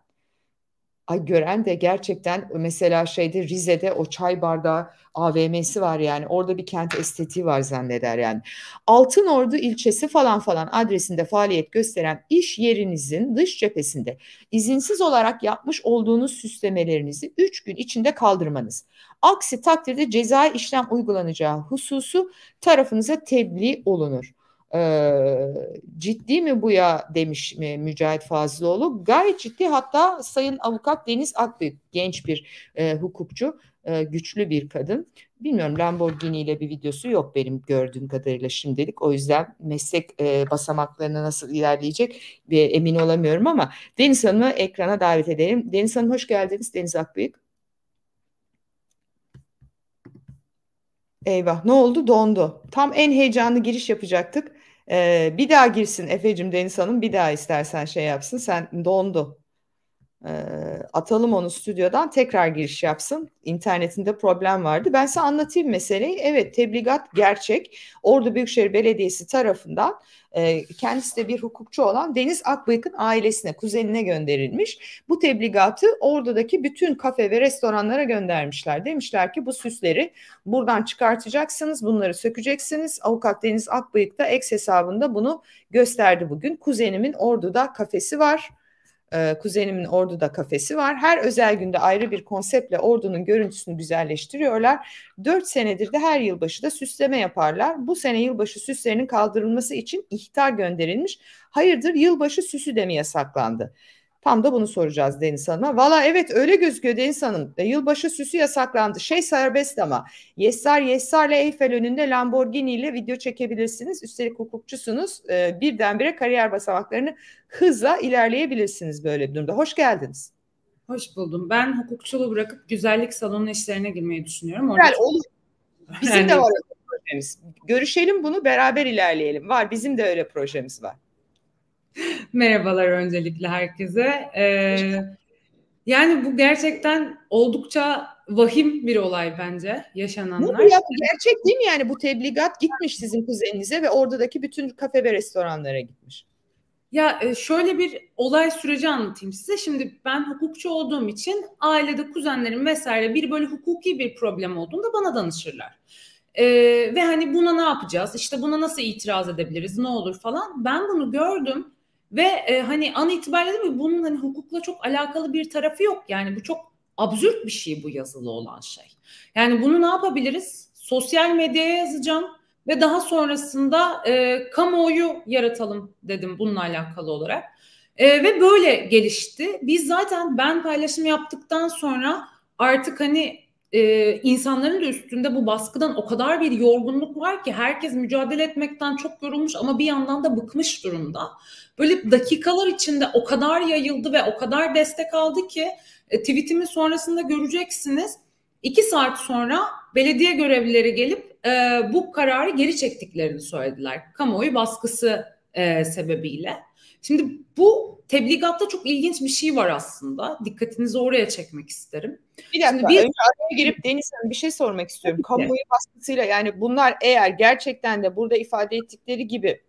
Ay gören de gerçekten mesela şeyde Rize'de o çay bardağı AVM'si var yani orada bir kent estetiği var zanneder yani. Altınordu ilçesi falan falan adresinde faaliyet gösteren iş yerinizin dış cephesinde izinsiz olarak yapmış olduğunuz süslemelerinizi 3 gün içinde kaldırmanız. Aksi takdirde ceza işlem uygulanacağı hususu tarafınıza tebliğ olunur. Ee, ciddi mi bu ya demiş mi Mücahit Fazlıoğlu. Gayet ciddi hatta Sayın Avukat Deniz Akbbüyük genç bir e, hukukçu e, güçlü bir kadın. Bilmiyorum Lamborghini ile bir videosu yok benim gördüğüm kadarıyla şimdilik. O yüzden meslek e, basamaklarına nasıl ilerleyecek e, emin olamıyorum ama Deniz Hanım'ı ekrana davet edelim. Deniz Hanım hoş geldiniz Deniz Akbıyık. Eyvah ne oldu dondu. Tam en heyecanlı giriş yapacaktık. Ee, bir daha girsin Efe'cim Deniz Hanım bir daha istersen şey yapsın. Sen dondu atalım onu stüdyodan tekrar giriş yapsın. İnternetinde problem vardı. Ben size anlatayım meseleyi. Evet tebligat gerçek. Ordu Büyükşehir Belediyesi tarafından e, kendisi de bir hukukçu olan Deniz Akbıyık'ın ailesine, kuzenine gönderilmiş. Bu tebligatı Ordu'daki bütün kafe ve restoranlara göndermişler. Demişler ki bu süsleri buradan çıkartacaksınız, bunları sökeceksiniz. Avukat Deniz Akbıyık da ex hesabında bunu gösterdi bugün. Kuzenimin Ordu'da kafesi var e, kuzenimin Ordu'da kafesi var. Her özel günde ayrı bir konseptle Ordu'nun görüntüsünü güzelleştiriyorlar. Dört senedir de her yılbaşı da süsleme yaparlar. Bu sene yılbaşı süslerinin kaldırılması için ihtar gönderilmiş. Hayırdır yılbaşı süsü de mi yasaklandı? Tam da bunu soracağız Deniz Hanım'a. Valla evet öyle gözüküyor Deniz Hanım. E, yılbaşı süsü yasaklandı. Şey serbest ama. Yesar Yesar'la Eyfel önünde Lamborghini ile video çekebilirsiniz. Üstelik hukukçusunuz. E, birdenbire kariyer basamaklarını hızla ilerleyebilirsiniz böyle bir durumda. Hoş geldiniz. Hoş buldum. Ben hukukçuluğu bırakıp güzellik salonu işlerine girmeyi düşünüyorum. Orada olur. Bizim de var projemiz. Görüşelim bunu beraber ilerleyelim. Var bizim de öyle projemiz var. [laughs] Merhabalar öncelikle herkese. Ee, yani bu gerçekten oldukça vahim bir olay bence yaşananlar. Bu ya, gerçek değil mi yani bu tebligat gitmiş sizin kuzeninize ve oradaki bütün kafe ve restoranlara gitmiş. Ya e, şöyle bir olay süreci anlatayım size. Şimdi ben hukukçu olduğum için ailede kuzenlerim vesaire bir böyle hukuki bir problem olduğunda bana danışırlar. Ee, ve hani buna ne yapacağız? İşte buna nasıl itiraz edebiliriz? Ne olur falan. Ben bunu gördüm ve e, hani an itibariyle değil mi? bunun hani hukukla çok alakalı bir tarafı yok. Yani bu çok absürt bir şey bu yazılı olan şey. Yani bunu ne yapabiliriz? Sosyal medyaya yazacağım ve daha sonrasında e, kamuoyu yaratalım dedim bununla alakalı olarak. E, ve böyle gelişti. Biz zaten ben paylaşım yaptıktan sonra artık hani e, insanların da üstünde bu baskıdan o kadar bir yorgunluk var ki herkes mücadele etmekten çok yorulmuş ama bir yandan da bıkmış durumda. Böyle dakikalar içinde o kadar yayıldı ve o kadar destek aldı ki e, tweetimin sonrasında göreceksiniz. İki saat sonra belediye görevlileri gelip e, bu kararı geri çektiklerini söylediler. Kamuoyu baskısı e, sebebiyle. Şimdi bu tebligatta çok ilginç bir şey var aslında. Dikkatinizi oraya çekmek isterim. Bir dakika Şimdi bir... araya girip Deniz Hanım bir şey sormak istiyorum. Kamuoyu baskısıyla yani bunlar eğer gerçekten de burada ifade ettikleri gibi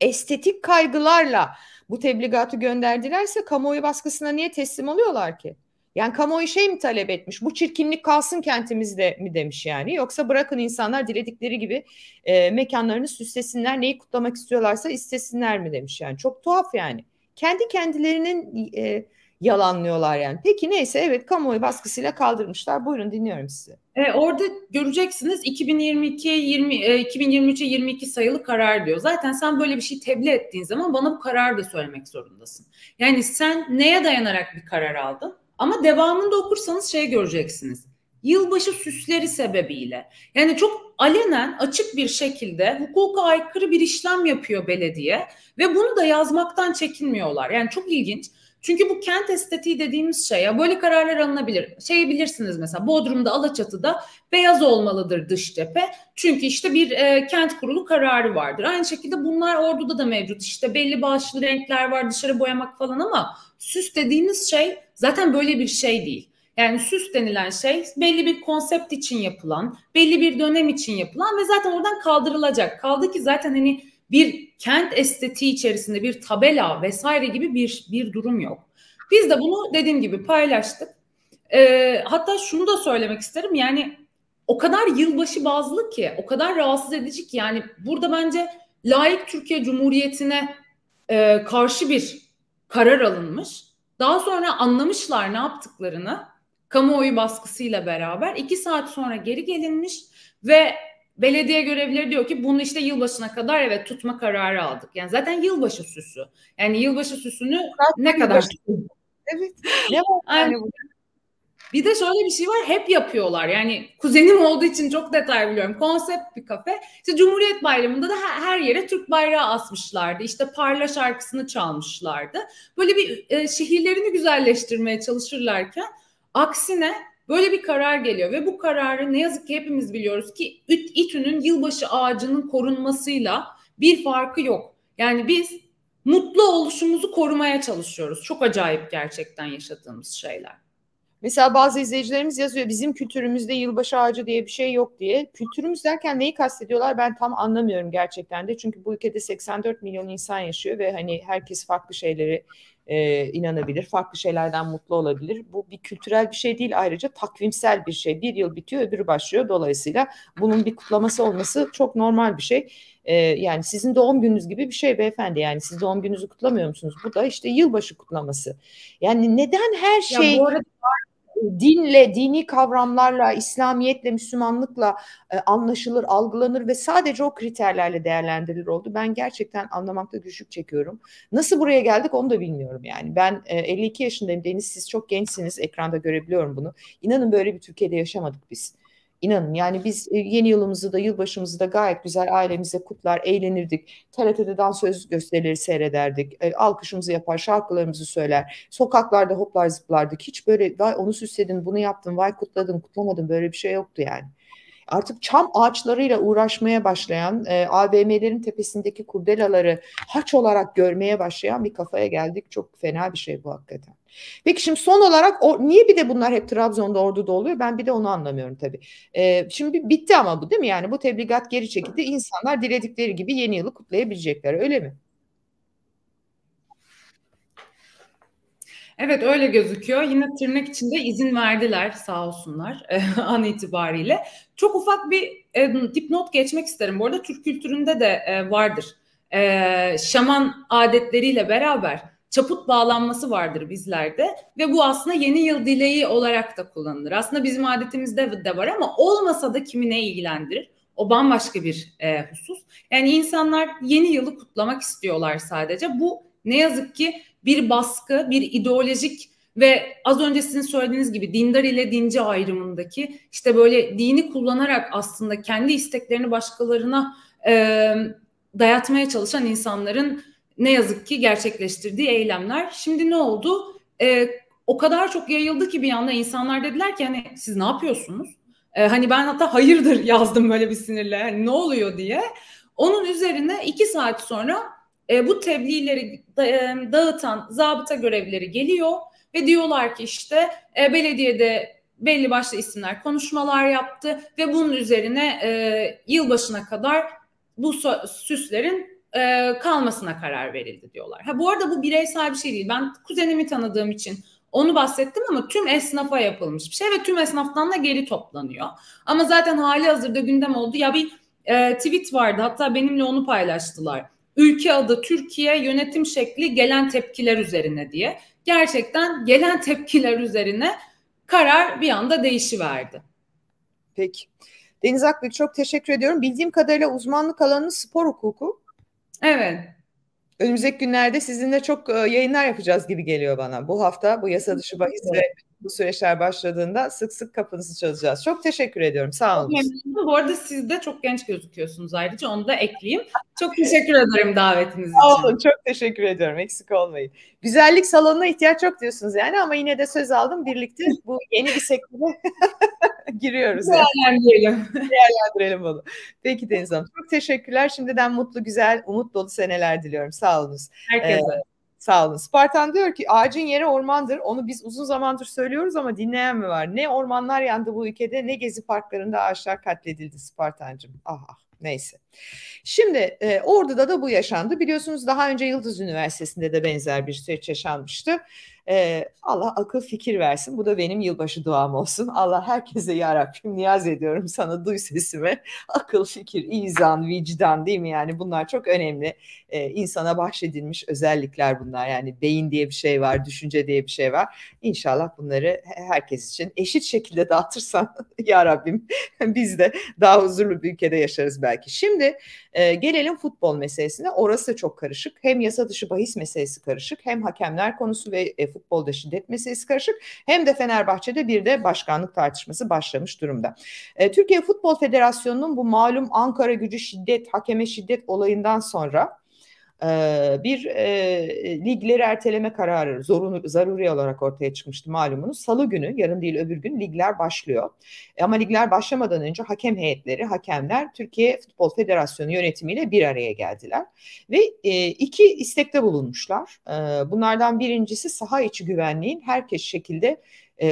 estetik kaygılarla bu tebligatı gönderdilerse kamuoyu baskısına niye teslim oluyorlar ki? Yani kamuoyu şey mi talep etmiş? Bu çirkinlik kalsın kentimizde mi demiş yani? Yoksa bırakın insanlar diledikleri gibi e, mekanlarını süslesinler, neyi kutlamak istiyorlarsa istesinler mi demiş yani? Çok tuhaf yani. Kendi kendilerinin e, yalanlıyorlar yani. Peki neyse evet kamuoyu baskısıyla kaldırmışlar. Buyurun dinliyorum sizi. E, orada göreceksiniz 2022 20 e, 2023'e 22 sayılı karar diyor. Zaten sen böyle bir şey tebliğ ettiğin zaman bana bu kararı da söylemek zorundasın. Yani sen neye dayanarak bir karar aldın? Ama devamında okursanız şey göreceksiniz. Yılbaşı süsleri sebebiyle yani çok alenen açık bir şekilde hukuka aykırı bir işlem yapıyor belediye ve bunu da yazmaktan çekinmiyorlar. Yani çok ilginç. Çünkü bu kent estetiği dediğimiz şey ya böyle kararlar alınabilir. Şey bilirsiniz mesela Bodrum'da Alaçatı'da beyaz olmalıdır dış cephe. Çünkü işte bir e, kent kurulu kararı vardır. Aynı şekilde bunlar Ordu'da da mevcut. İşte belli başlı renkler var dışarı boyamak falan ama süs dediğimiz şey zaten böyle bir şey değil. Yani süs denilen şey belli bir konsept için yapılan, belli bir dönem için yapılan ve zaten oradan kaldırılacak. Kaldı ki zaten hani bir kent estetiği içerisinde bir tabela vesaire gibi bir bir durum yok. Biz de bunu dediğim gibi paylaştık. E, hatta şunu da söylemek isterim yani o kadar yılbaşı bazlı ki, o kadar rahatsız edici ki yani burada bence laik Türkiye Cumhuriyeti'ne e, karşı bir karar alınmış. Daha sonra anlamışlar ne yaptıklarını kamuoyu baskısıyla beraber. iki saat sonra geri gelinmiş ve Belediye görevlileri diyor ki bunu işte yılbaşına kadar evet tutma kararı aldık. Yani zaten yılbaşı süsü. Yani yılbaşı süsünü zaten ne kadar [laughs] Evet. Ne yani Bir de şöyle bir şey var hep yapıyorlar yani kuzenim olduğu için çok detay biliyorum konsept bir kafe işte Cumhuriyet Bayramı'nda da her yere Türk bayrağı asmışlardı İşte Parla şarkısını çalmışlardı böyle bir e, şehirlerini güzelleştirmeye çalışırlarken aksine Böyle bir karar geliyor ve bu kararı ne yazık ki hepimiz biliyoruz ki İTÜ'nün yılbaşı ağacının korunmasıyla bir farkı yok. Yani biz mutlu oluşumuzu korumaya çalışıyoruz. Çok acayip gerçekten yaşadığımız şeyler. Mesela bazı izleyicilerimiz yazıyor bizim kültürümüzde yılbaşı ağacı diye bir şey yok diye. Kültürümüz derken neyi kastediyorlar ben tam anlamıyorum gerçekten de. Çünkü bu ülkede 84 milyon insan yaşıyor ve hani herkes farklı şeyleri e, inanabilir, farklı şeylerden mutlu olabilir. Bu bir kültürel bir şey değil ayrıca takvimsel bir şey. Bir yıl bitiyor öbürü başlıyor dolayısıyla bunun bir kutlaması olması çok normal bir şey. E, yani sizin doğum gününüz gibi bir şey beyefendi yani siz doğum gününüzü kutlamıyor musunuz? Bu da işte yılbaşı kutlaması. Yani neden her şey... Ya bu şey arada dinle, dini kavramlarla, İslamiyetle, Müslümanlıkla e, anlaşılır, algılanır ve sadece o kriterlerle değerlendirilir oldu. Ben gerçekten anlamakta güçlük çekiyorum. Nasıl buraya geldik onu da bilmiyorum yani. Ben 52 e, yaşındayım Deniz siz çok gençsiniz ekranda görebiliyorum bunu. İnanın böyle bir Türkiye'de yaşamadık biz. İnanın yani biz e, yeni yılımızı da yılbaşımızı da gayet güzel ailemize kutlar, eğlenirdik. TRT'de dans söz gösterileri seyrederdik. E, alkışımızı yapar, şarkılarımızı söyler. Sokaklarda hoplar zıplardık. Hiç böyle vay onu süsledin, bunu yaptın, vay kutladın, kutlamadın böyle bir şey yoktu yani. Artık çam ağaçlarıyla uğraşmaya başlayan, e, AVM'lerin tepesindeki kurdelaları haç olarak görmeye başlayan bir kafaya geldik. Çok fena bir şey bu hakikaten. Peki şimdi son olarak o, niye bir de bunlar hep Trabzon'da Ordu'da oluyor? Ben bir de onu anlamıyorum tabii. Ee, şimdi bitti ama bu değil mi? Yani bu tebligat geri çekildi. İnsanlar diledikleri gibi yeni yılı kutlayabilecekler öyle mi? Evet öyle gözüküyor. Yine tırnak içinde izin verdiler sağ olsunlar [laughs] an itibariyle. Çok ufak bir e, dipnot geçmek isterim. Bu arada Türk kültüründe de e, vardır. E, şaman adetleriyle beraber çaput bağlanması vardır bizlerde ve bu aslında yeni yıl dileği olarak da kullanılır. Aslında bizim adetimizde de var ama olmasa da kimine ilgilendirir? O bambaşka bir e, husus. Yani insanlar yeni yılı kutlamak istiyorlar sadece. Bu ne yazık ki bir baskı, bir ideolojik ve az önce sizin söylediğiniz gibi dindar ile dinci ayrımındaki işte böyle dini kullanarak aslında kendi isteklerini başkalarına e, dayatmaya çalışan insanların ne yazık ki gerçekleştirdiği eylemler. Şimdi ne oldu? E, o kadar çok yayıldı ki bir anda insanlar dediler ki hani siz ne yapıyorsunuz? E, hani ben hatta hayırdır [laughs] yazdım böyle bir sinirle hani ne oluyor diye. Onun üzerine iki saat sonra e, bu tebliğleri da, e, dağıtan zabıta görevlileri geliyor ve diyorlar ki işte e, belediyede belli başlı isimler konuşmalar yaptı ve bunun üzerine e, yılbaşına kadar bu süslerin e, kalmasına karar verildi diyorlar. Ha bu arada bu bireysel bir şey değil. Ben kuzenimi tanıdığım için onu bahsettim ama tüm esnafa yapılmış bir şey ve tüm esnaftan da geri toplanıyor. Ama zaten hali hazırda gündem oldu. Ya bir e, tweet vardı hatta benimle onu paylaştılar. Ülke adı Türkiye yönetim şekli gelen tepkiler üzerine diye. Gerçekten gelen [laughs] tepkiler üzerine karar bir anda değişiverdi. Peki. Deniz Akbil çok teşekkür ediyorum. Bildiğim kadarıyla uzmanlık alanı spor hukuku. Evet. Önümüzdeki günlerde sizinle çok e, yayınlar yapacağız gibi geliyor bana. Bu hafta bu yasa dışı bahis ve bu süreçler başladığında sık sık kapınızı çalacağız. Çok teşekkür ediyorum. Sağ olun. Bu arada siz de çok genç gözüküyorsunuz ayrıca onu da ekleyeyim. Çok teşekkür ederim davetiniz için. Sağ olun. Çok teşekkür ediyorum. Eksik olmayın. Güzellik salonuna ihtiyaç yok diyorsunuz yani ama yine de söz aldım. Birlikte bu yeni bir sektöre [laughs] giriyoruz. Değerlendirelim. Yani. Değerlendirelim bunu. Peki Deniz Hanım. Çok teşekkürler. Şimdiden mutlu, güzel, umut dolu seneler diliyorum. Sağ olunuz. Herkese. Ee, Sağ olun. Spartan diyor ki ağacın yeri ormandır. Onu biz uzun zamandır söylüyoruz ama dinleyen mi var? Ne ormanlar yandı bu ülkede ne gezi parklarında ağaçlar katledildi Spartancığım. Aha ah. Neyse. Şimdi e, Ordu'da da bu yaşandı. Biliyorsunuz daha önce Yıldız Üniversitesi'nde de benzer bir süreç yaşanmıştı. E, Allah akıl fikir versin. Bu da benim yılbaşı duam olsun. Allah herkese yarabbim niyaz ediyorum sana duy sesimi. [laughs] Akıl, fikir, izan, vicdan değil mi? Yani bunlar çok önemli. E, insana bahşedilmiş özellikler bunlar. Yani beyin diye bir şey var, düşünce diye bir şey var. İnşallah bunları herkes için eşit şekilde dağıtırsan [laughs] yarabbim, [laughs] biz de daha huzurlu bir ülkede yaşarız belki. Şimdi e, gelelim futbol meselesine. Orası da çok karışık. Hem yasa dışı bahis meselesi karışık, hem hakemler konusu ve e, futbolda şiddet meselesi karışık, hem de Fenerbahçe'de bir de başkanlık tartışması başlamış durumda. E, Türkiye Futbol Federasyonu'nun bu malum Ankara gücü şiddet, hakeme şiddet olayından sonra bir ligleri erteleme kararı zorunlu, zaruri olarak ortaya çıkmıştı malumunuz. Salı günü yarın değil öbür gün ligler başlıyor. E, ama ligler başlamadan önce hakem heyetleri, hakemler Türkiye Futbol Federasyonu yönetimiyle bir araya geldiler. Ve iki istekte bulunmuşlar. Bunlardan birincisi saha içi güvenliğin herkes şekilde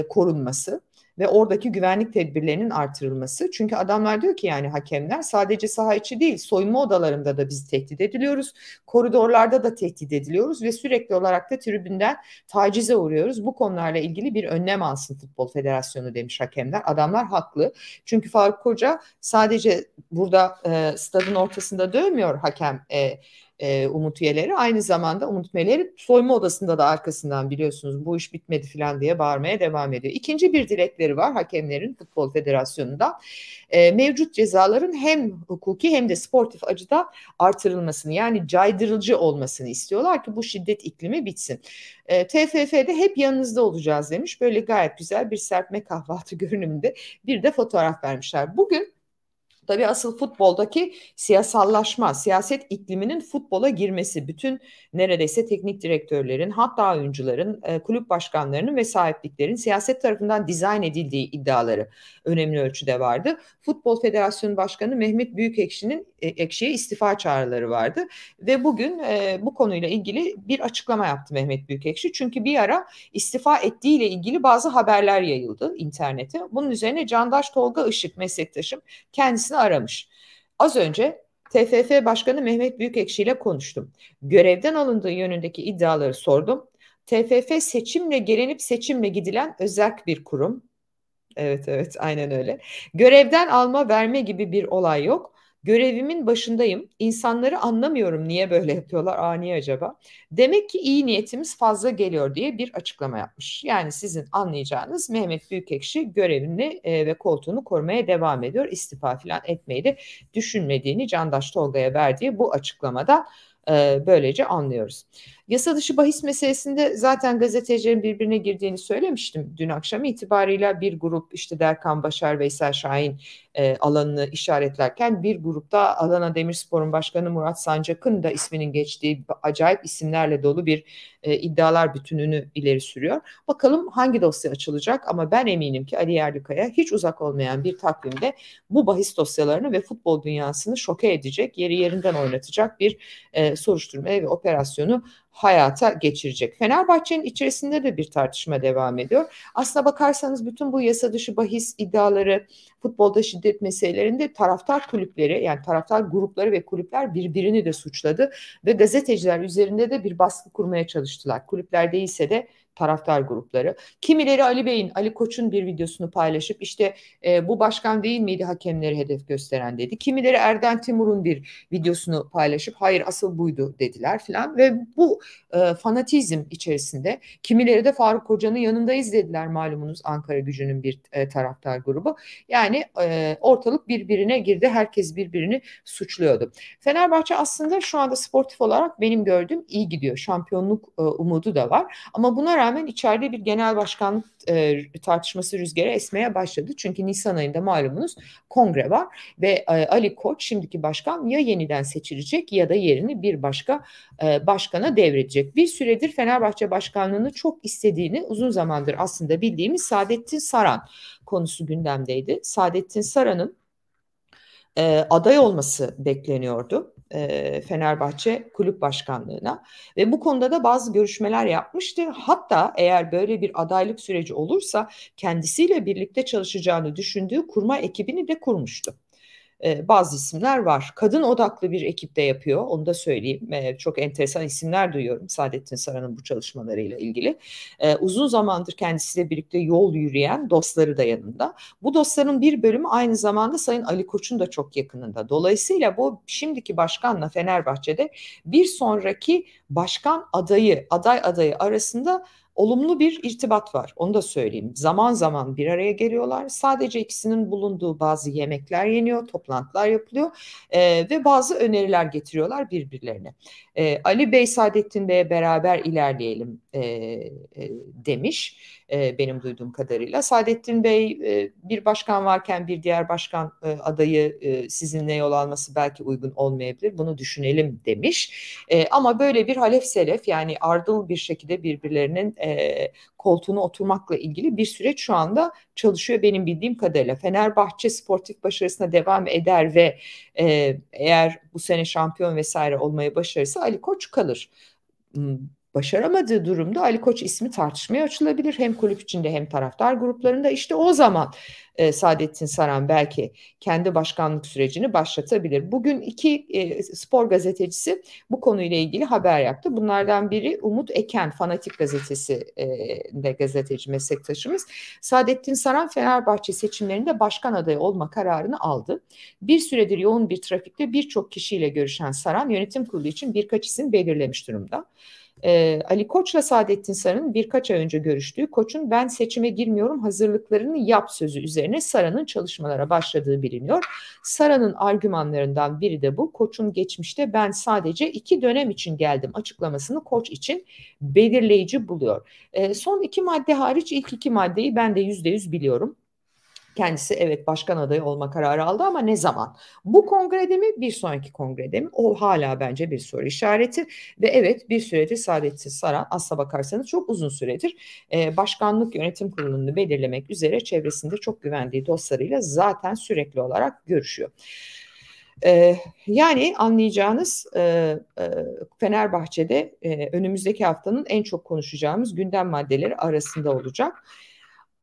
korunması ve oradaki güvenlik tedbirlerinin artırılması. Çünkü adamlar diyor ki yani hakemler sadece saha içi değil soyunma odalarında da biz tehdit ediliyoruz. Koridorlarda da tehdit ediliyoruz ve sürekli olarak da tribünden tacize uğruyoruz. Bu konularla ilgili bir önlem alsın Futbol Federasyonu demiş hakemler. Adamlar haklı. Çünkü Faruk Koca sadece burada e, stadın ortasında dövmüyor hakem e, e, Umut üyeleri. Aynı zamanda Umut üyeleri soyma odasında da arkasından biliyorsunuz bu iş bitmedi falan diye bağırmaya devam ediyor. İkinci bir dilekleri var hakemlerin Futbol federasyonunda E, mevcut cezaların hem hukuki hem de sportif acıda artırılmasını yani caydırıcı olmasını istiyorlar ki bu şiddet iklimi bitsin. E, TFF'de hep yanınızda olacağız demiş. Böyle gayet güzel bir serpme kahvaltı [laughs] görünümünde bir de fotoğraf vermişler. Bugün Tabii asıl futboldaki siyasallaşma, siyaset ikliminin futbola girmesi bütün neredeyse teknik direktörlerin, hatta oyuncuların, e, kulüp başkanlarının ve sahipliklerin siyaset tarafından dizayn edildiği iddiaları önemli ölçüde vardı. Futbol Federasyonu Başkanı Mehmet Büyükekşi'nin e, ekşiye istifa çağrıları vardı ve bugün e, bu konuyla ilgili bir açıklama yaptı Mehmet Büyükekşi. Çünkü bir ara istifa ettiğiyle ilgili bazı haberler yayıldı internete. Bunun üzerine Candaş Tolga Işık meslektaşım kendisine kendisini aramış. Az önce TFF Başkanı Mehmet Büyükekşi ile konuştum. Görevden alındığı yönündeki iddiaları sordum. TFF seçimle gelenip seçimle gidilen özel bir kurum. Evet evet aynen öyle. Görevden alma verme gibi bir olay yok. Görevimin başındayım. İnsanları anlamıyorum niye böyle yapıyorlar. Aa niye acaba? Demek ki iyi niyetimiz fazla geliyor diye bir açıklama yapmış. Yani sizin anlayacağınız Mehmet Büyükekşi görevini e, ve koltuğunu korumaya devam ediyor. İstifa falan etmeyi de düşünmediğini Candaş Tolga'ya verdiği bu açıklamada e, böylece anlıyoruz. Yasa dışı bahis meselesinde zaten gazetecilerin birbirine girdiğini söylemiştim dün akşam itibarıyla bir grup işte Derkan Başar, Veysel Şahin e, alanını işaretlerken bir grupta Adana Demirspor'un başkanı Murat Sancak'ın da isminin geçtiği acayip isimlerle dolu bir e, iddialar bütününü ileri sürüyor. Bakalım hangi dosya açılacak ama ben eminim ki Ali Yerlikaya hiç uzak olmayan bir takvimde bu bahis dosyalarını ve futbol dünyasını şoke edecek, yeri yerinden oynatacak bir e, soruşturmaya ve operasyonu hayata geçirecek. Fenerbahçe'nin içerisinde de bir tartışma devam ediyor. Aslına bakarsanız bütün bu yasa dışı bahis iddiaları, futbolda şiddet meselelerinde taraftar kulüpleri yani taraftar grupları ve kulüpler birbirini de suçladı ve gazeteciler üzerinde de bir baskı kurmaya çalıştılar. Kulüpler değilse de taraftar grupları. Kimileri Ali Bey'in, Ali Koç'un bir videosunu paylaşıp işte e, bu başkan değil miydi hakemleri hedef gösteren dedi. Kimileri Erden Timur'un bir videosunu paylaşıp hayır asıl buydu dediler filan ve bu e, fanatizm içerisinde kimileri de Faruk Hoca'nın yanında izlediler malumunuz Ankara gücünün bir e, taraftar grubu. Yani e, ortalık birbirine girdi. Herkes birbirini suçluyordu. Fenerbahçe aslında şu anda sportif olarak benim gördüğüm iyi gidiyor. Şampiyonluk e, umudu da var. Ama buna rağmen içeride bir genel başkanlık e, tartışması rüzgara esmeye başladı. Çünkü Nisan ayında malumunuz kongre var ve e, Ali Koç şimdiki başkan ya yeniden seçilecek ya da yerini bir başka e, başkana devredecek. Bir süredir Fenerbahçe başkanlığını çok istediğini uzun zamandır aslında bildiğimiz Saadettin Saran konusu gündemdeydi. Saadettin Saran'ın e, aday olması bekleniyordu e, Fenerbahçe Kulüp Başkanlığı'na ve bu konuda da bazı görüşmeler yapmıştı. Hatta eğer böyle bir adaylık süreci olursa kendisiyle birlikte çalışacağını düşündüğü kurma ekibini de kurmuştu bazı isimler var. Kadın odaklı bir ekip de yapıyor. Onu da söyleyeyim. çok enteresan isimler duyuyorum Saadettin Saran'ın bu çalışmalarıyla ilgili. uzun zamandır kendisiyle birlikte yol yürüyen dostları da yanında. Bu dostların bir bölümü aynı zamanda Sayın Ali Koç'un da çok yakınında. Dolayısıyla bu şimdiki başkanla Fenerbahçe'de bir sonraki başkan adayı, aday adayı arasında olumlu bir irtibat var. Onu da söyleyeyim. Zaman zaman bir araya geliyorlar. Sadece ikisinin bulunduğu bazı yemekler yeniyor, toplantılar yapılıyor e, ve bazı öneriler getiriyorlar birbirlerine. E, Ali Bey Saadettin Bey'e beraber ilerleyelim e, e, demiş e, benim duyduğum kadarıyla. Saadettin Bey e, bir başkan varken bir diğer başkan e, adayı e, sizinle yol alması belki uygun olmayabilir. Bunu düşünelim demiş. E, ama böyle bir halef selef yani ardıl bir şekilde birbirlerinin e, koltuğuna oturmakla ilgili bir süreç şu anda çalışıyor benim bildiğim kadarıyla. Fenerbahçe sportif başarısına devam eder ve e, eğer bu sene şampiyon vesaire olmaya başarırsa Ali Koç kalır hmm, Başaramadığı durumda Ali Koç ismi tartışmaya açılabilir. Hem kulüp içinde hem taraftar gruplarında. İşte o zaman e, Saadettin Saran belki kendi başkanlık sürecini başlatabilir. Bugün iki e, spor gazetecisi bu konuyla ilgili haber yaptı. Bunlardan biri Umut Eken Fanatik Gazetesi e, de gazeteci meslektaşımız. Saadettin Saran Fenerbahçe seçimlerinde başkan adayı olma kararını aldı. Bir süredir yoğun bir trafikte birçok kişiyle görüşen Saran yönetim kurulu için birkaç isim belirlemiş durumda. Ee, Ali Koç'la Saadettin Saran'ın birkaç ay önce görüştüğü Koç'un ben seçime girmiyorum hazırlıklarını yap sözü üzerine Saran'ın çalışmalara başladığı biliniyor. Saran'ın argümanlarından biri de bu. Koç'un geçmişte ben sadece iki dönem için geldim açıklamasını Koç için belirleyici buluyor. Ee, son iki madde hariç ilk iki maddeyi ben de yüzde yüz biliyorum. Kendisi evet başkan adayı olma kararı aldı ama ne zaman? Bu kongrede mi bir sonraki kongrede mi? O hala bence bir soru işareti ve evet bir süredir Saadettin Saran asla bakarsanız çok uzun süredir e, başkanlık yönetim kurulunu belirlemek üzere çevresinde çok güvendiği dostlarıyla zaten sürekli olarak görüşüyor. Ee, yani anlayacağınız e, e, Fenerbahçe'de e, önümüzdeki haftanın en çok konuşacağımız gündem maddeleri arasında olacak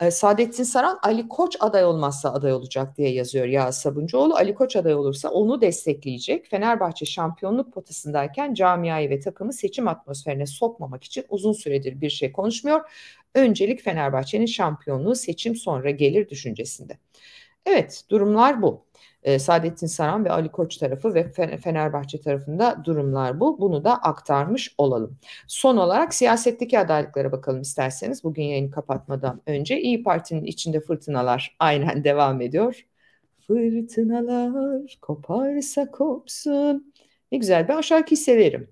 e, Saadettin Saran Ali Koç aday olmazsa aday olacak diye yazıyor ya Sabuncuoğlu. Ali Koç aday olursa onu destekleyecek. Fenerbahçe şampiyonluk potasındayken camiayı ve takımı seçim atmosferine sokmamak için uzun süredir bir şey konuşmuyor. Öncelik Fenerbahçe'nin şampiyonluğu seçim sonra gelir düşüncesinde. Evet durumlar bu e, Saadettin Saran ve Ali Koç tarafı ve Fenerbahçe tarafında durumlar bu. Bunu da aktarmış olalım. Son olarak siyasetteki adaylıklara bakalım isterseniz. Bugün yayını kapatmadan önce İyi Parti'nin içinde fırtınalar aynen [laughs] devam ediyor. Fırtınalar koparsa kopsun. Ne güzel ben o şarkıyı severim.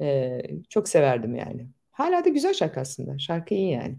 Ee, çok severdim yani. Hala da güzel şarkı aslında. Şarkı iyi yani.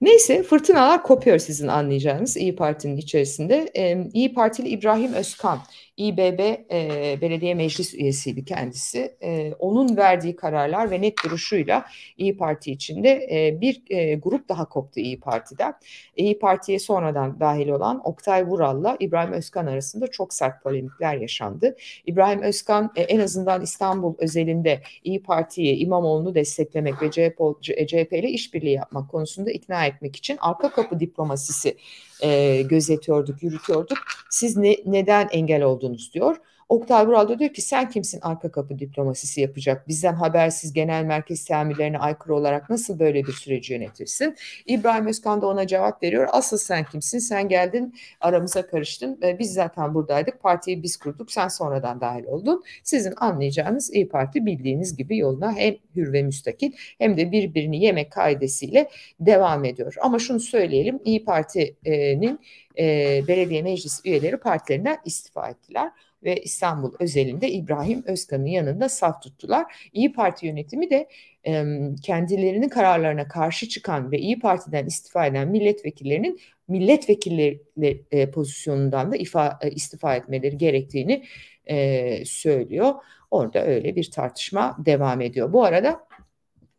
Neyse fırtınalar kopuyor sizin anlayacağınız İyi Parti'nin içerisinde. Ee, İyi Partili İbrahim Özkan İBB e, belediye meclis üyesiydi kendisi. E, onun verdiği kararlar ve net duruşuyla İyi Parti içinde e, bir e, grup daha koptu İyi Parti'den. İyi Parti'ye sonradan dahil olan Oktay Vural'la İbrahim Özkan arasında çok sert polemikler yaşandı. İbrahim Özkan e, en azından İstanbul özelinde İyi Parti'yi İmamoğlu'nu desteklemek ve CHP, CHP e, ile işbirliği yapmak konusunda ikna etmek için arka kapı diplomasisi e, gözetiyorduk, yürütüyorduk. Siz ne, neden engel oldunuz? oldunuz diyor. Oktay Vural da diyor ki sen kimsin arka kapı diplomasisi yapacak? Bizden habersiz genel merkez teamirlerine aykırı olarak nasıl böyle bir süreci yönetirsin? İbrahim Özkan da ona cevap veriyor. Asıl sen kimsin? Sen geldin aramıza karıştın. Ee, biz zaten buradaydık. Partiyi biz kurduk. Sen sonradan dahil oldun. Sizin anlayacağınız İyi Parti bildiğiniz gibi yoluna hem hür ve müstakil hem de birbirini yemek kaidesiyle devam ediyor. Ama şunu söyleyelim. İyi Parti'nin e, belediye meclis üyeleri partilerinden istifa ettiler ve İstanbul özelinde İbrahim Özkan'ın yanında saf tuttular. İyi Parti yönetimi de e, kendilerinin kararlarına karşı çıkan ve İyi Parti'den istifa eden milletvekillerinin milletvekilleri e, pozisyonundan da ifa, e, istifa etmeleri gerektiğini e, söylüyor. Orada öyle bir tartışma devam ediyor. Bu arada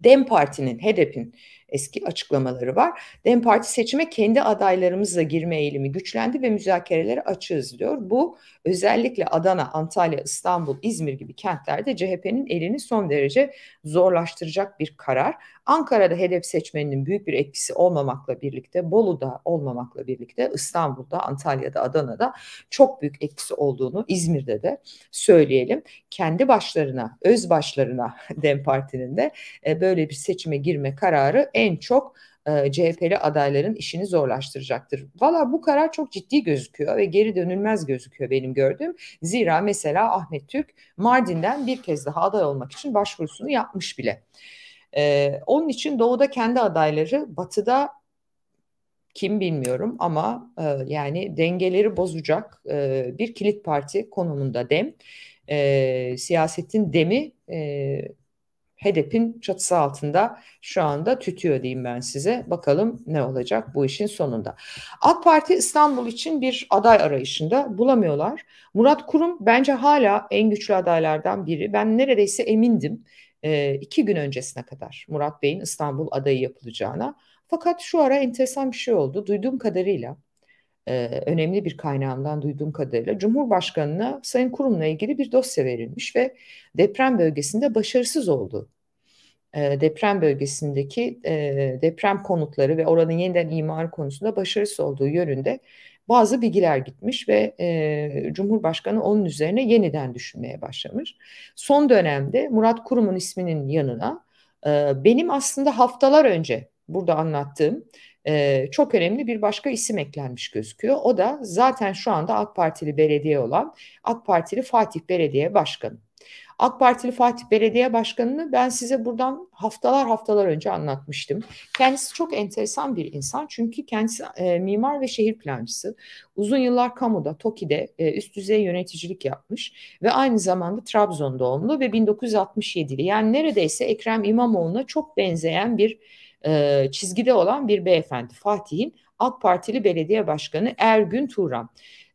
DEM Parti'nin, HEDEP'in eski açıklamaları var. Dem Parti seçime kendi adaylarımızla girme eğilimi güçlendi ve müzakerelere açığız diyor. Bu özellikle Adana, Antalya, İstanbul, İzmir gibi kentlerde CHP'nin elini son derece zorlaştıracak bir karar. Ankara'da hedef seçmeninin büyük bir etkisi olmamakla birlikte, Bolu'da olmamakla birlikte İstanbul'da, Antalya'da, Adana'da çok büyük etkisi olduğunu İzmir'de de söyleyelim. Kendi başlarına, öz başlarına [laughs] DEM Parti'nin de e, böyle bir seçime girme kararı en çok e, CHP'li adayların işini zorlaştıracaktır. Valla bu karar çok ciddi gözüküyor ve geri dönülmez gözüküyor benim gördüğüm. Zira mesela Ahmet Türk Mardin'den bir kez daha aday olmak için başvurusunu yapmış bile. E, onun için doğuda kendi adayları, batıda kim bilmiyorum ama e, yani dengeleri bozacak e, bir kilit parti konumunda dem. E, siyasetin demi e, HEDEP'in çatısı altında şu anda tütüyor diyeyim ben size. Bakalım ne olacak bu işin sonunda. AK Parti İstanbul için bir aday arayışında bulamıyorlar. Murat Kurum bence hala en güçlü adaylardan biri. Ben neredeyse emindim e, iki gün öncesine kadar Murat Bey'in İstanbul adayı yapılacağına. Fakat şu ara enteresan bir şey oldu. Duyduğum kadarıyla e, önemli bir kaynağımdan duyduğum kadarıyla Cumhurbaşkanı'na Sayın Kurum'la ilgili bir dosya verilmiş ve deprem bölgesinde başarısız oldu e, deprem bölgesindeki e, deprem konutları ve oranın yeniden imar konusunda başarısız olduğu yönünde bazı bilgiler gitmiş ve e, Cumhurbaşkanı onun üzerine yeniden düşünmeye başlamış. Son dönemde Murat Kurum'un isminin yanına e, benim aslında haftalar önce burada anlattığım e, çok önemli bir başka isim eklenmiş gözüküyor. O da zaten şu anda AK Partili belediye olan AK Partili Fatih Belediye Başkanı. AK Partili Fatih Belediye Başkanı'nı ben size buradan haftalar haftalar önce anlatmıştım. Kendisi çok enteresan bir insan çünkü kendisi e, mimar ve şehir plancısı. Uzun yıllar kamuda, TOKİ'de e, üst düzey yöneticilik yapmış ve aynı zamanda Trabzon doğumlu ve 1967'li. Yani neredeyse Ekrem İmamoğlu'na çok benzeyen bir e, çizgide olan bir beyefendi Fatih'in AK Partili Belediye Başkanı Ergün Turan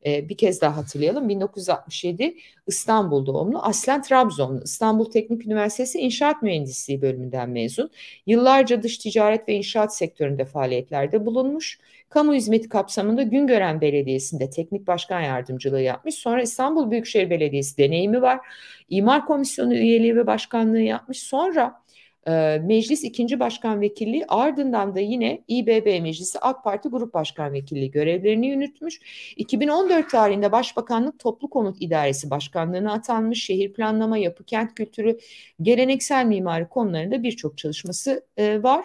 e, bir kez daha hatırlayalım 1967 İstanbul doğumlu aslen Trabzonlu İstanbul Teknik Üniversitesi İnşaat Mühendisliği bölümünden mezun. Yıllarca dış ticaret ve inşaat sektöründe faaliyetlerde bulunmuş. Kamu hizmeti kapsamında Güngören Belediyesi'nde teknik başkan yardımcılığı yapmış. Sonra İstanbul Büyükşehir Belediyesi deneyimi var. İmar Komisyonu üyeliği ve başkanlığı yapmış. Sonra ee, meclis ikinci Başkan Vekilliği ardından da yine İBB Meclisi AK Parti Grup Başkan Vekilliği görevlerini yürütmüş. 2014 tarihinde Başbakanlık Toplu Konut İdaresi Başkanlığı'na atanmış. Şehir planlama, yapı, kent kültürü, geleneksel mimari konularında birçok çalışması e, var.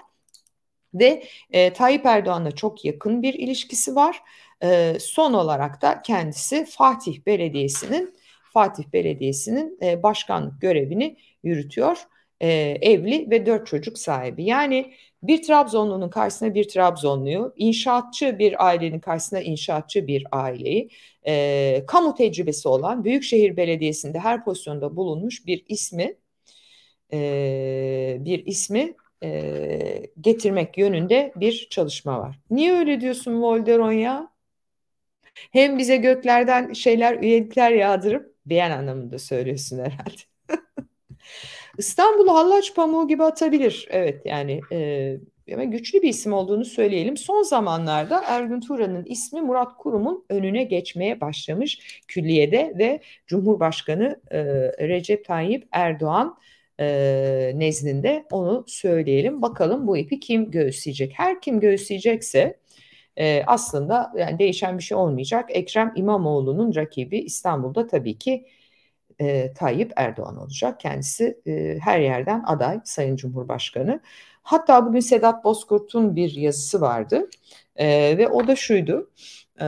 Ve e, Tayyip Erdoğan'la çok yakın bir ilişkisi var. E, son olarak da kendisi Fatih Belediyesi'nin Fatih Belediyesi'nin e, başkanlık görevini yürütüyor e, evli ve dört çocuk sahibi. Yani bir Trabzonlu'nun karşısına bir Trabzonlu'yu, inşaatçı bir ailenin karşısına inşaatçı bir aileyi, e, kamu tecrübesi olan Büyükşehir Belediyesi'nde her pozisyonda bulunmuş bir ismi e, bir ismi e, getirmek yönünde bir çalışma var. Niye öyle diyorsun Volderon ya? Hem bize göklerden şeyler üyelikler yağdırıp beğen anlamında söylüyorsun herhalde. [laughs] İstanbul'u hallaç pamuğu gibi atabilir. Evet yani e, güçlü bir isim olduğunu söyleyelim. Son zamanlarda Ergün Turan'ın ismi Murat Kurum'un önüne geçmeye başlamış külliyede ve Cumhurbaşkanı e, Recep Tayyip Erdoğan e, nezdinde onu söyleyelim. Bakalım bu ipi kim göğüsleyecek? Her kim göğüsleyecekse e, aslında yani değişen bir şey olmayacak. Ekrem İmamoğlu'nun rakibi İstanbul'da tabii ki e, Tayyip Erdoğan olacak. Kendisi e, her yerden aday Sayın Cumhurbaşkanı. Hatta bugün Sedat Bozkurt'un bir yazısı vardı e, ve o da şuydu. E,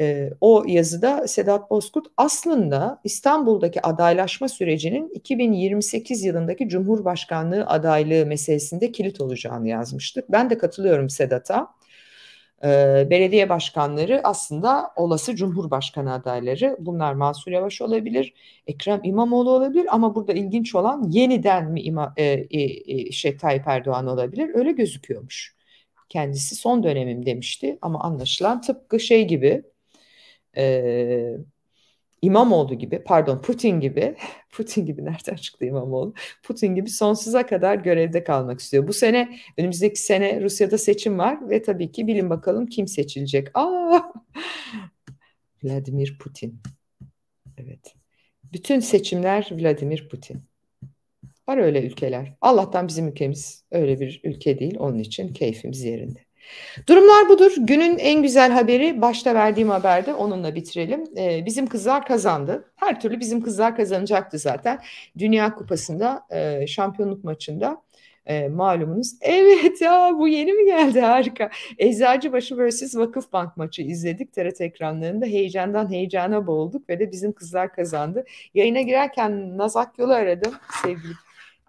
e, o yazıda Sedat Bozkurt aslında İstanbul'daki adaylaşma sürecinin 2028 yılındaki Cumhurbaşkanlığı adaylığı meselesinde kilit olacağını yazmıştı. Ben de katılıyorum Sedat'a belediye başkanları aslında olası cumhurbaşkanı adayları. Bunlar Mansur Yavaş olabilir, Ekrem İmamoğlu olabilir ama burada ilginç olan yeniden mi ima, e, e, şey, Tayyip Erdoğan olabilir öyle gözüküyormuş. Kendisi son dönemim demişti ama anlaşılan tıpkı şey gibi... E, Imam olduğu gibi pardon Putin gibi [laughs] Putin gibi nereden çıktı İmamoğlu? Putin gibi sonsuza kadar görevde kalmak istiyor. Bu sene önümüzdeki sene Rusya'da seçim var ve tabii ki bilin bakalım kim seçilecek. Aa! [laughs] Vladimir Putin. Evet. Bütün seçimler Vladimir Putin. Var öyle ülkeler. Allah'tan bizim ülkemiz öyle bir ülke değil. Onun için keyfimiz yerinde. Durumlar budur. Günün en güzel haberi başta verdiğim haberde onunla bitirelim. Ee, bizim kızlar kazandı. Her türlü bizim kızlar kazanacaktı zaten. Dünya Kupası'nda e, şampiyonluk maçında e, malumunuz. Evet ya bu yeni mi geldi harika. Eczacıbaşı vs Vakıfbank maçı izledik TRT ekranlarında. Heyecandan heyecana boğulduk ve de bizim kızlar kazandı. Yayına girerken Nazak Yol'u aradım sevgili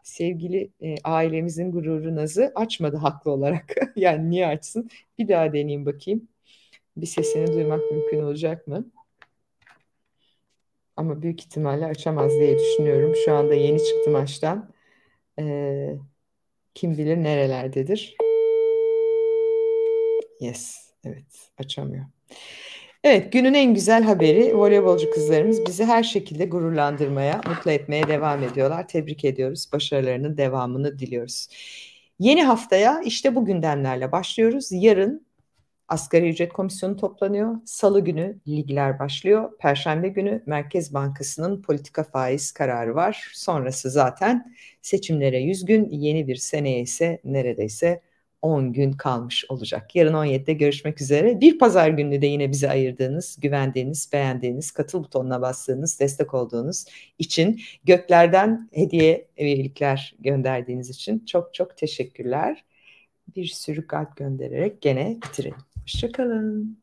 sevgili e, ailemizin gururu nazı açmadı haklı olarak. [laughs] yani niye açsın? Bir daha deneyeyim bakayım. Bir sesini duymak mümkün olacak mı? Ama büyük ihtimalle açamaz diye düşünüyorum. Şu anda yeni çıktı maçtan. Ee, kim bilir nerelerdedir. Yes, evet açamıyor. Evet günün en güzel haberi voleybolcu kızlarımız bizi her şekilde gururlandırmaya, mutlu etmeye devam ediyorlar. Tebrik ediyoruz. Başarılarının devamını diliyoruz. Yeni haftaya işte bu gündemlerle başlıyoruz. Yarın Asgari Ücret Komisyonu toplanıyor. Salı günü ligler başlıyor. Perşembe günü Merkez Bankası'nın politika faiz kararı var. Sonrası zaten seçimlere yüz gün, yeni bir seneye ise neredeyse 10 gün kalmış olacak. Yarın 17'de görüşmek üzere. Bir pazar günü de yine bize ayırdığınız, güvendiğiniz, beğendiğiniz, katıl butonuna bastığınız, destek olduğunuz için göklerden hediye üyelikler gönderdiğiniz için çok çok teşekkürler. Bir sürü kalp göndererek gene bitirelim. Hoşçakalın.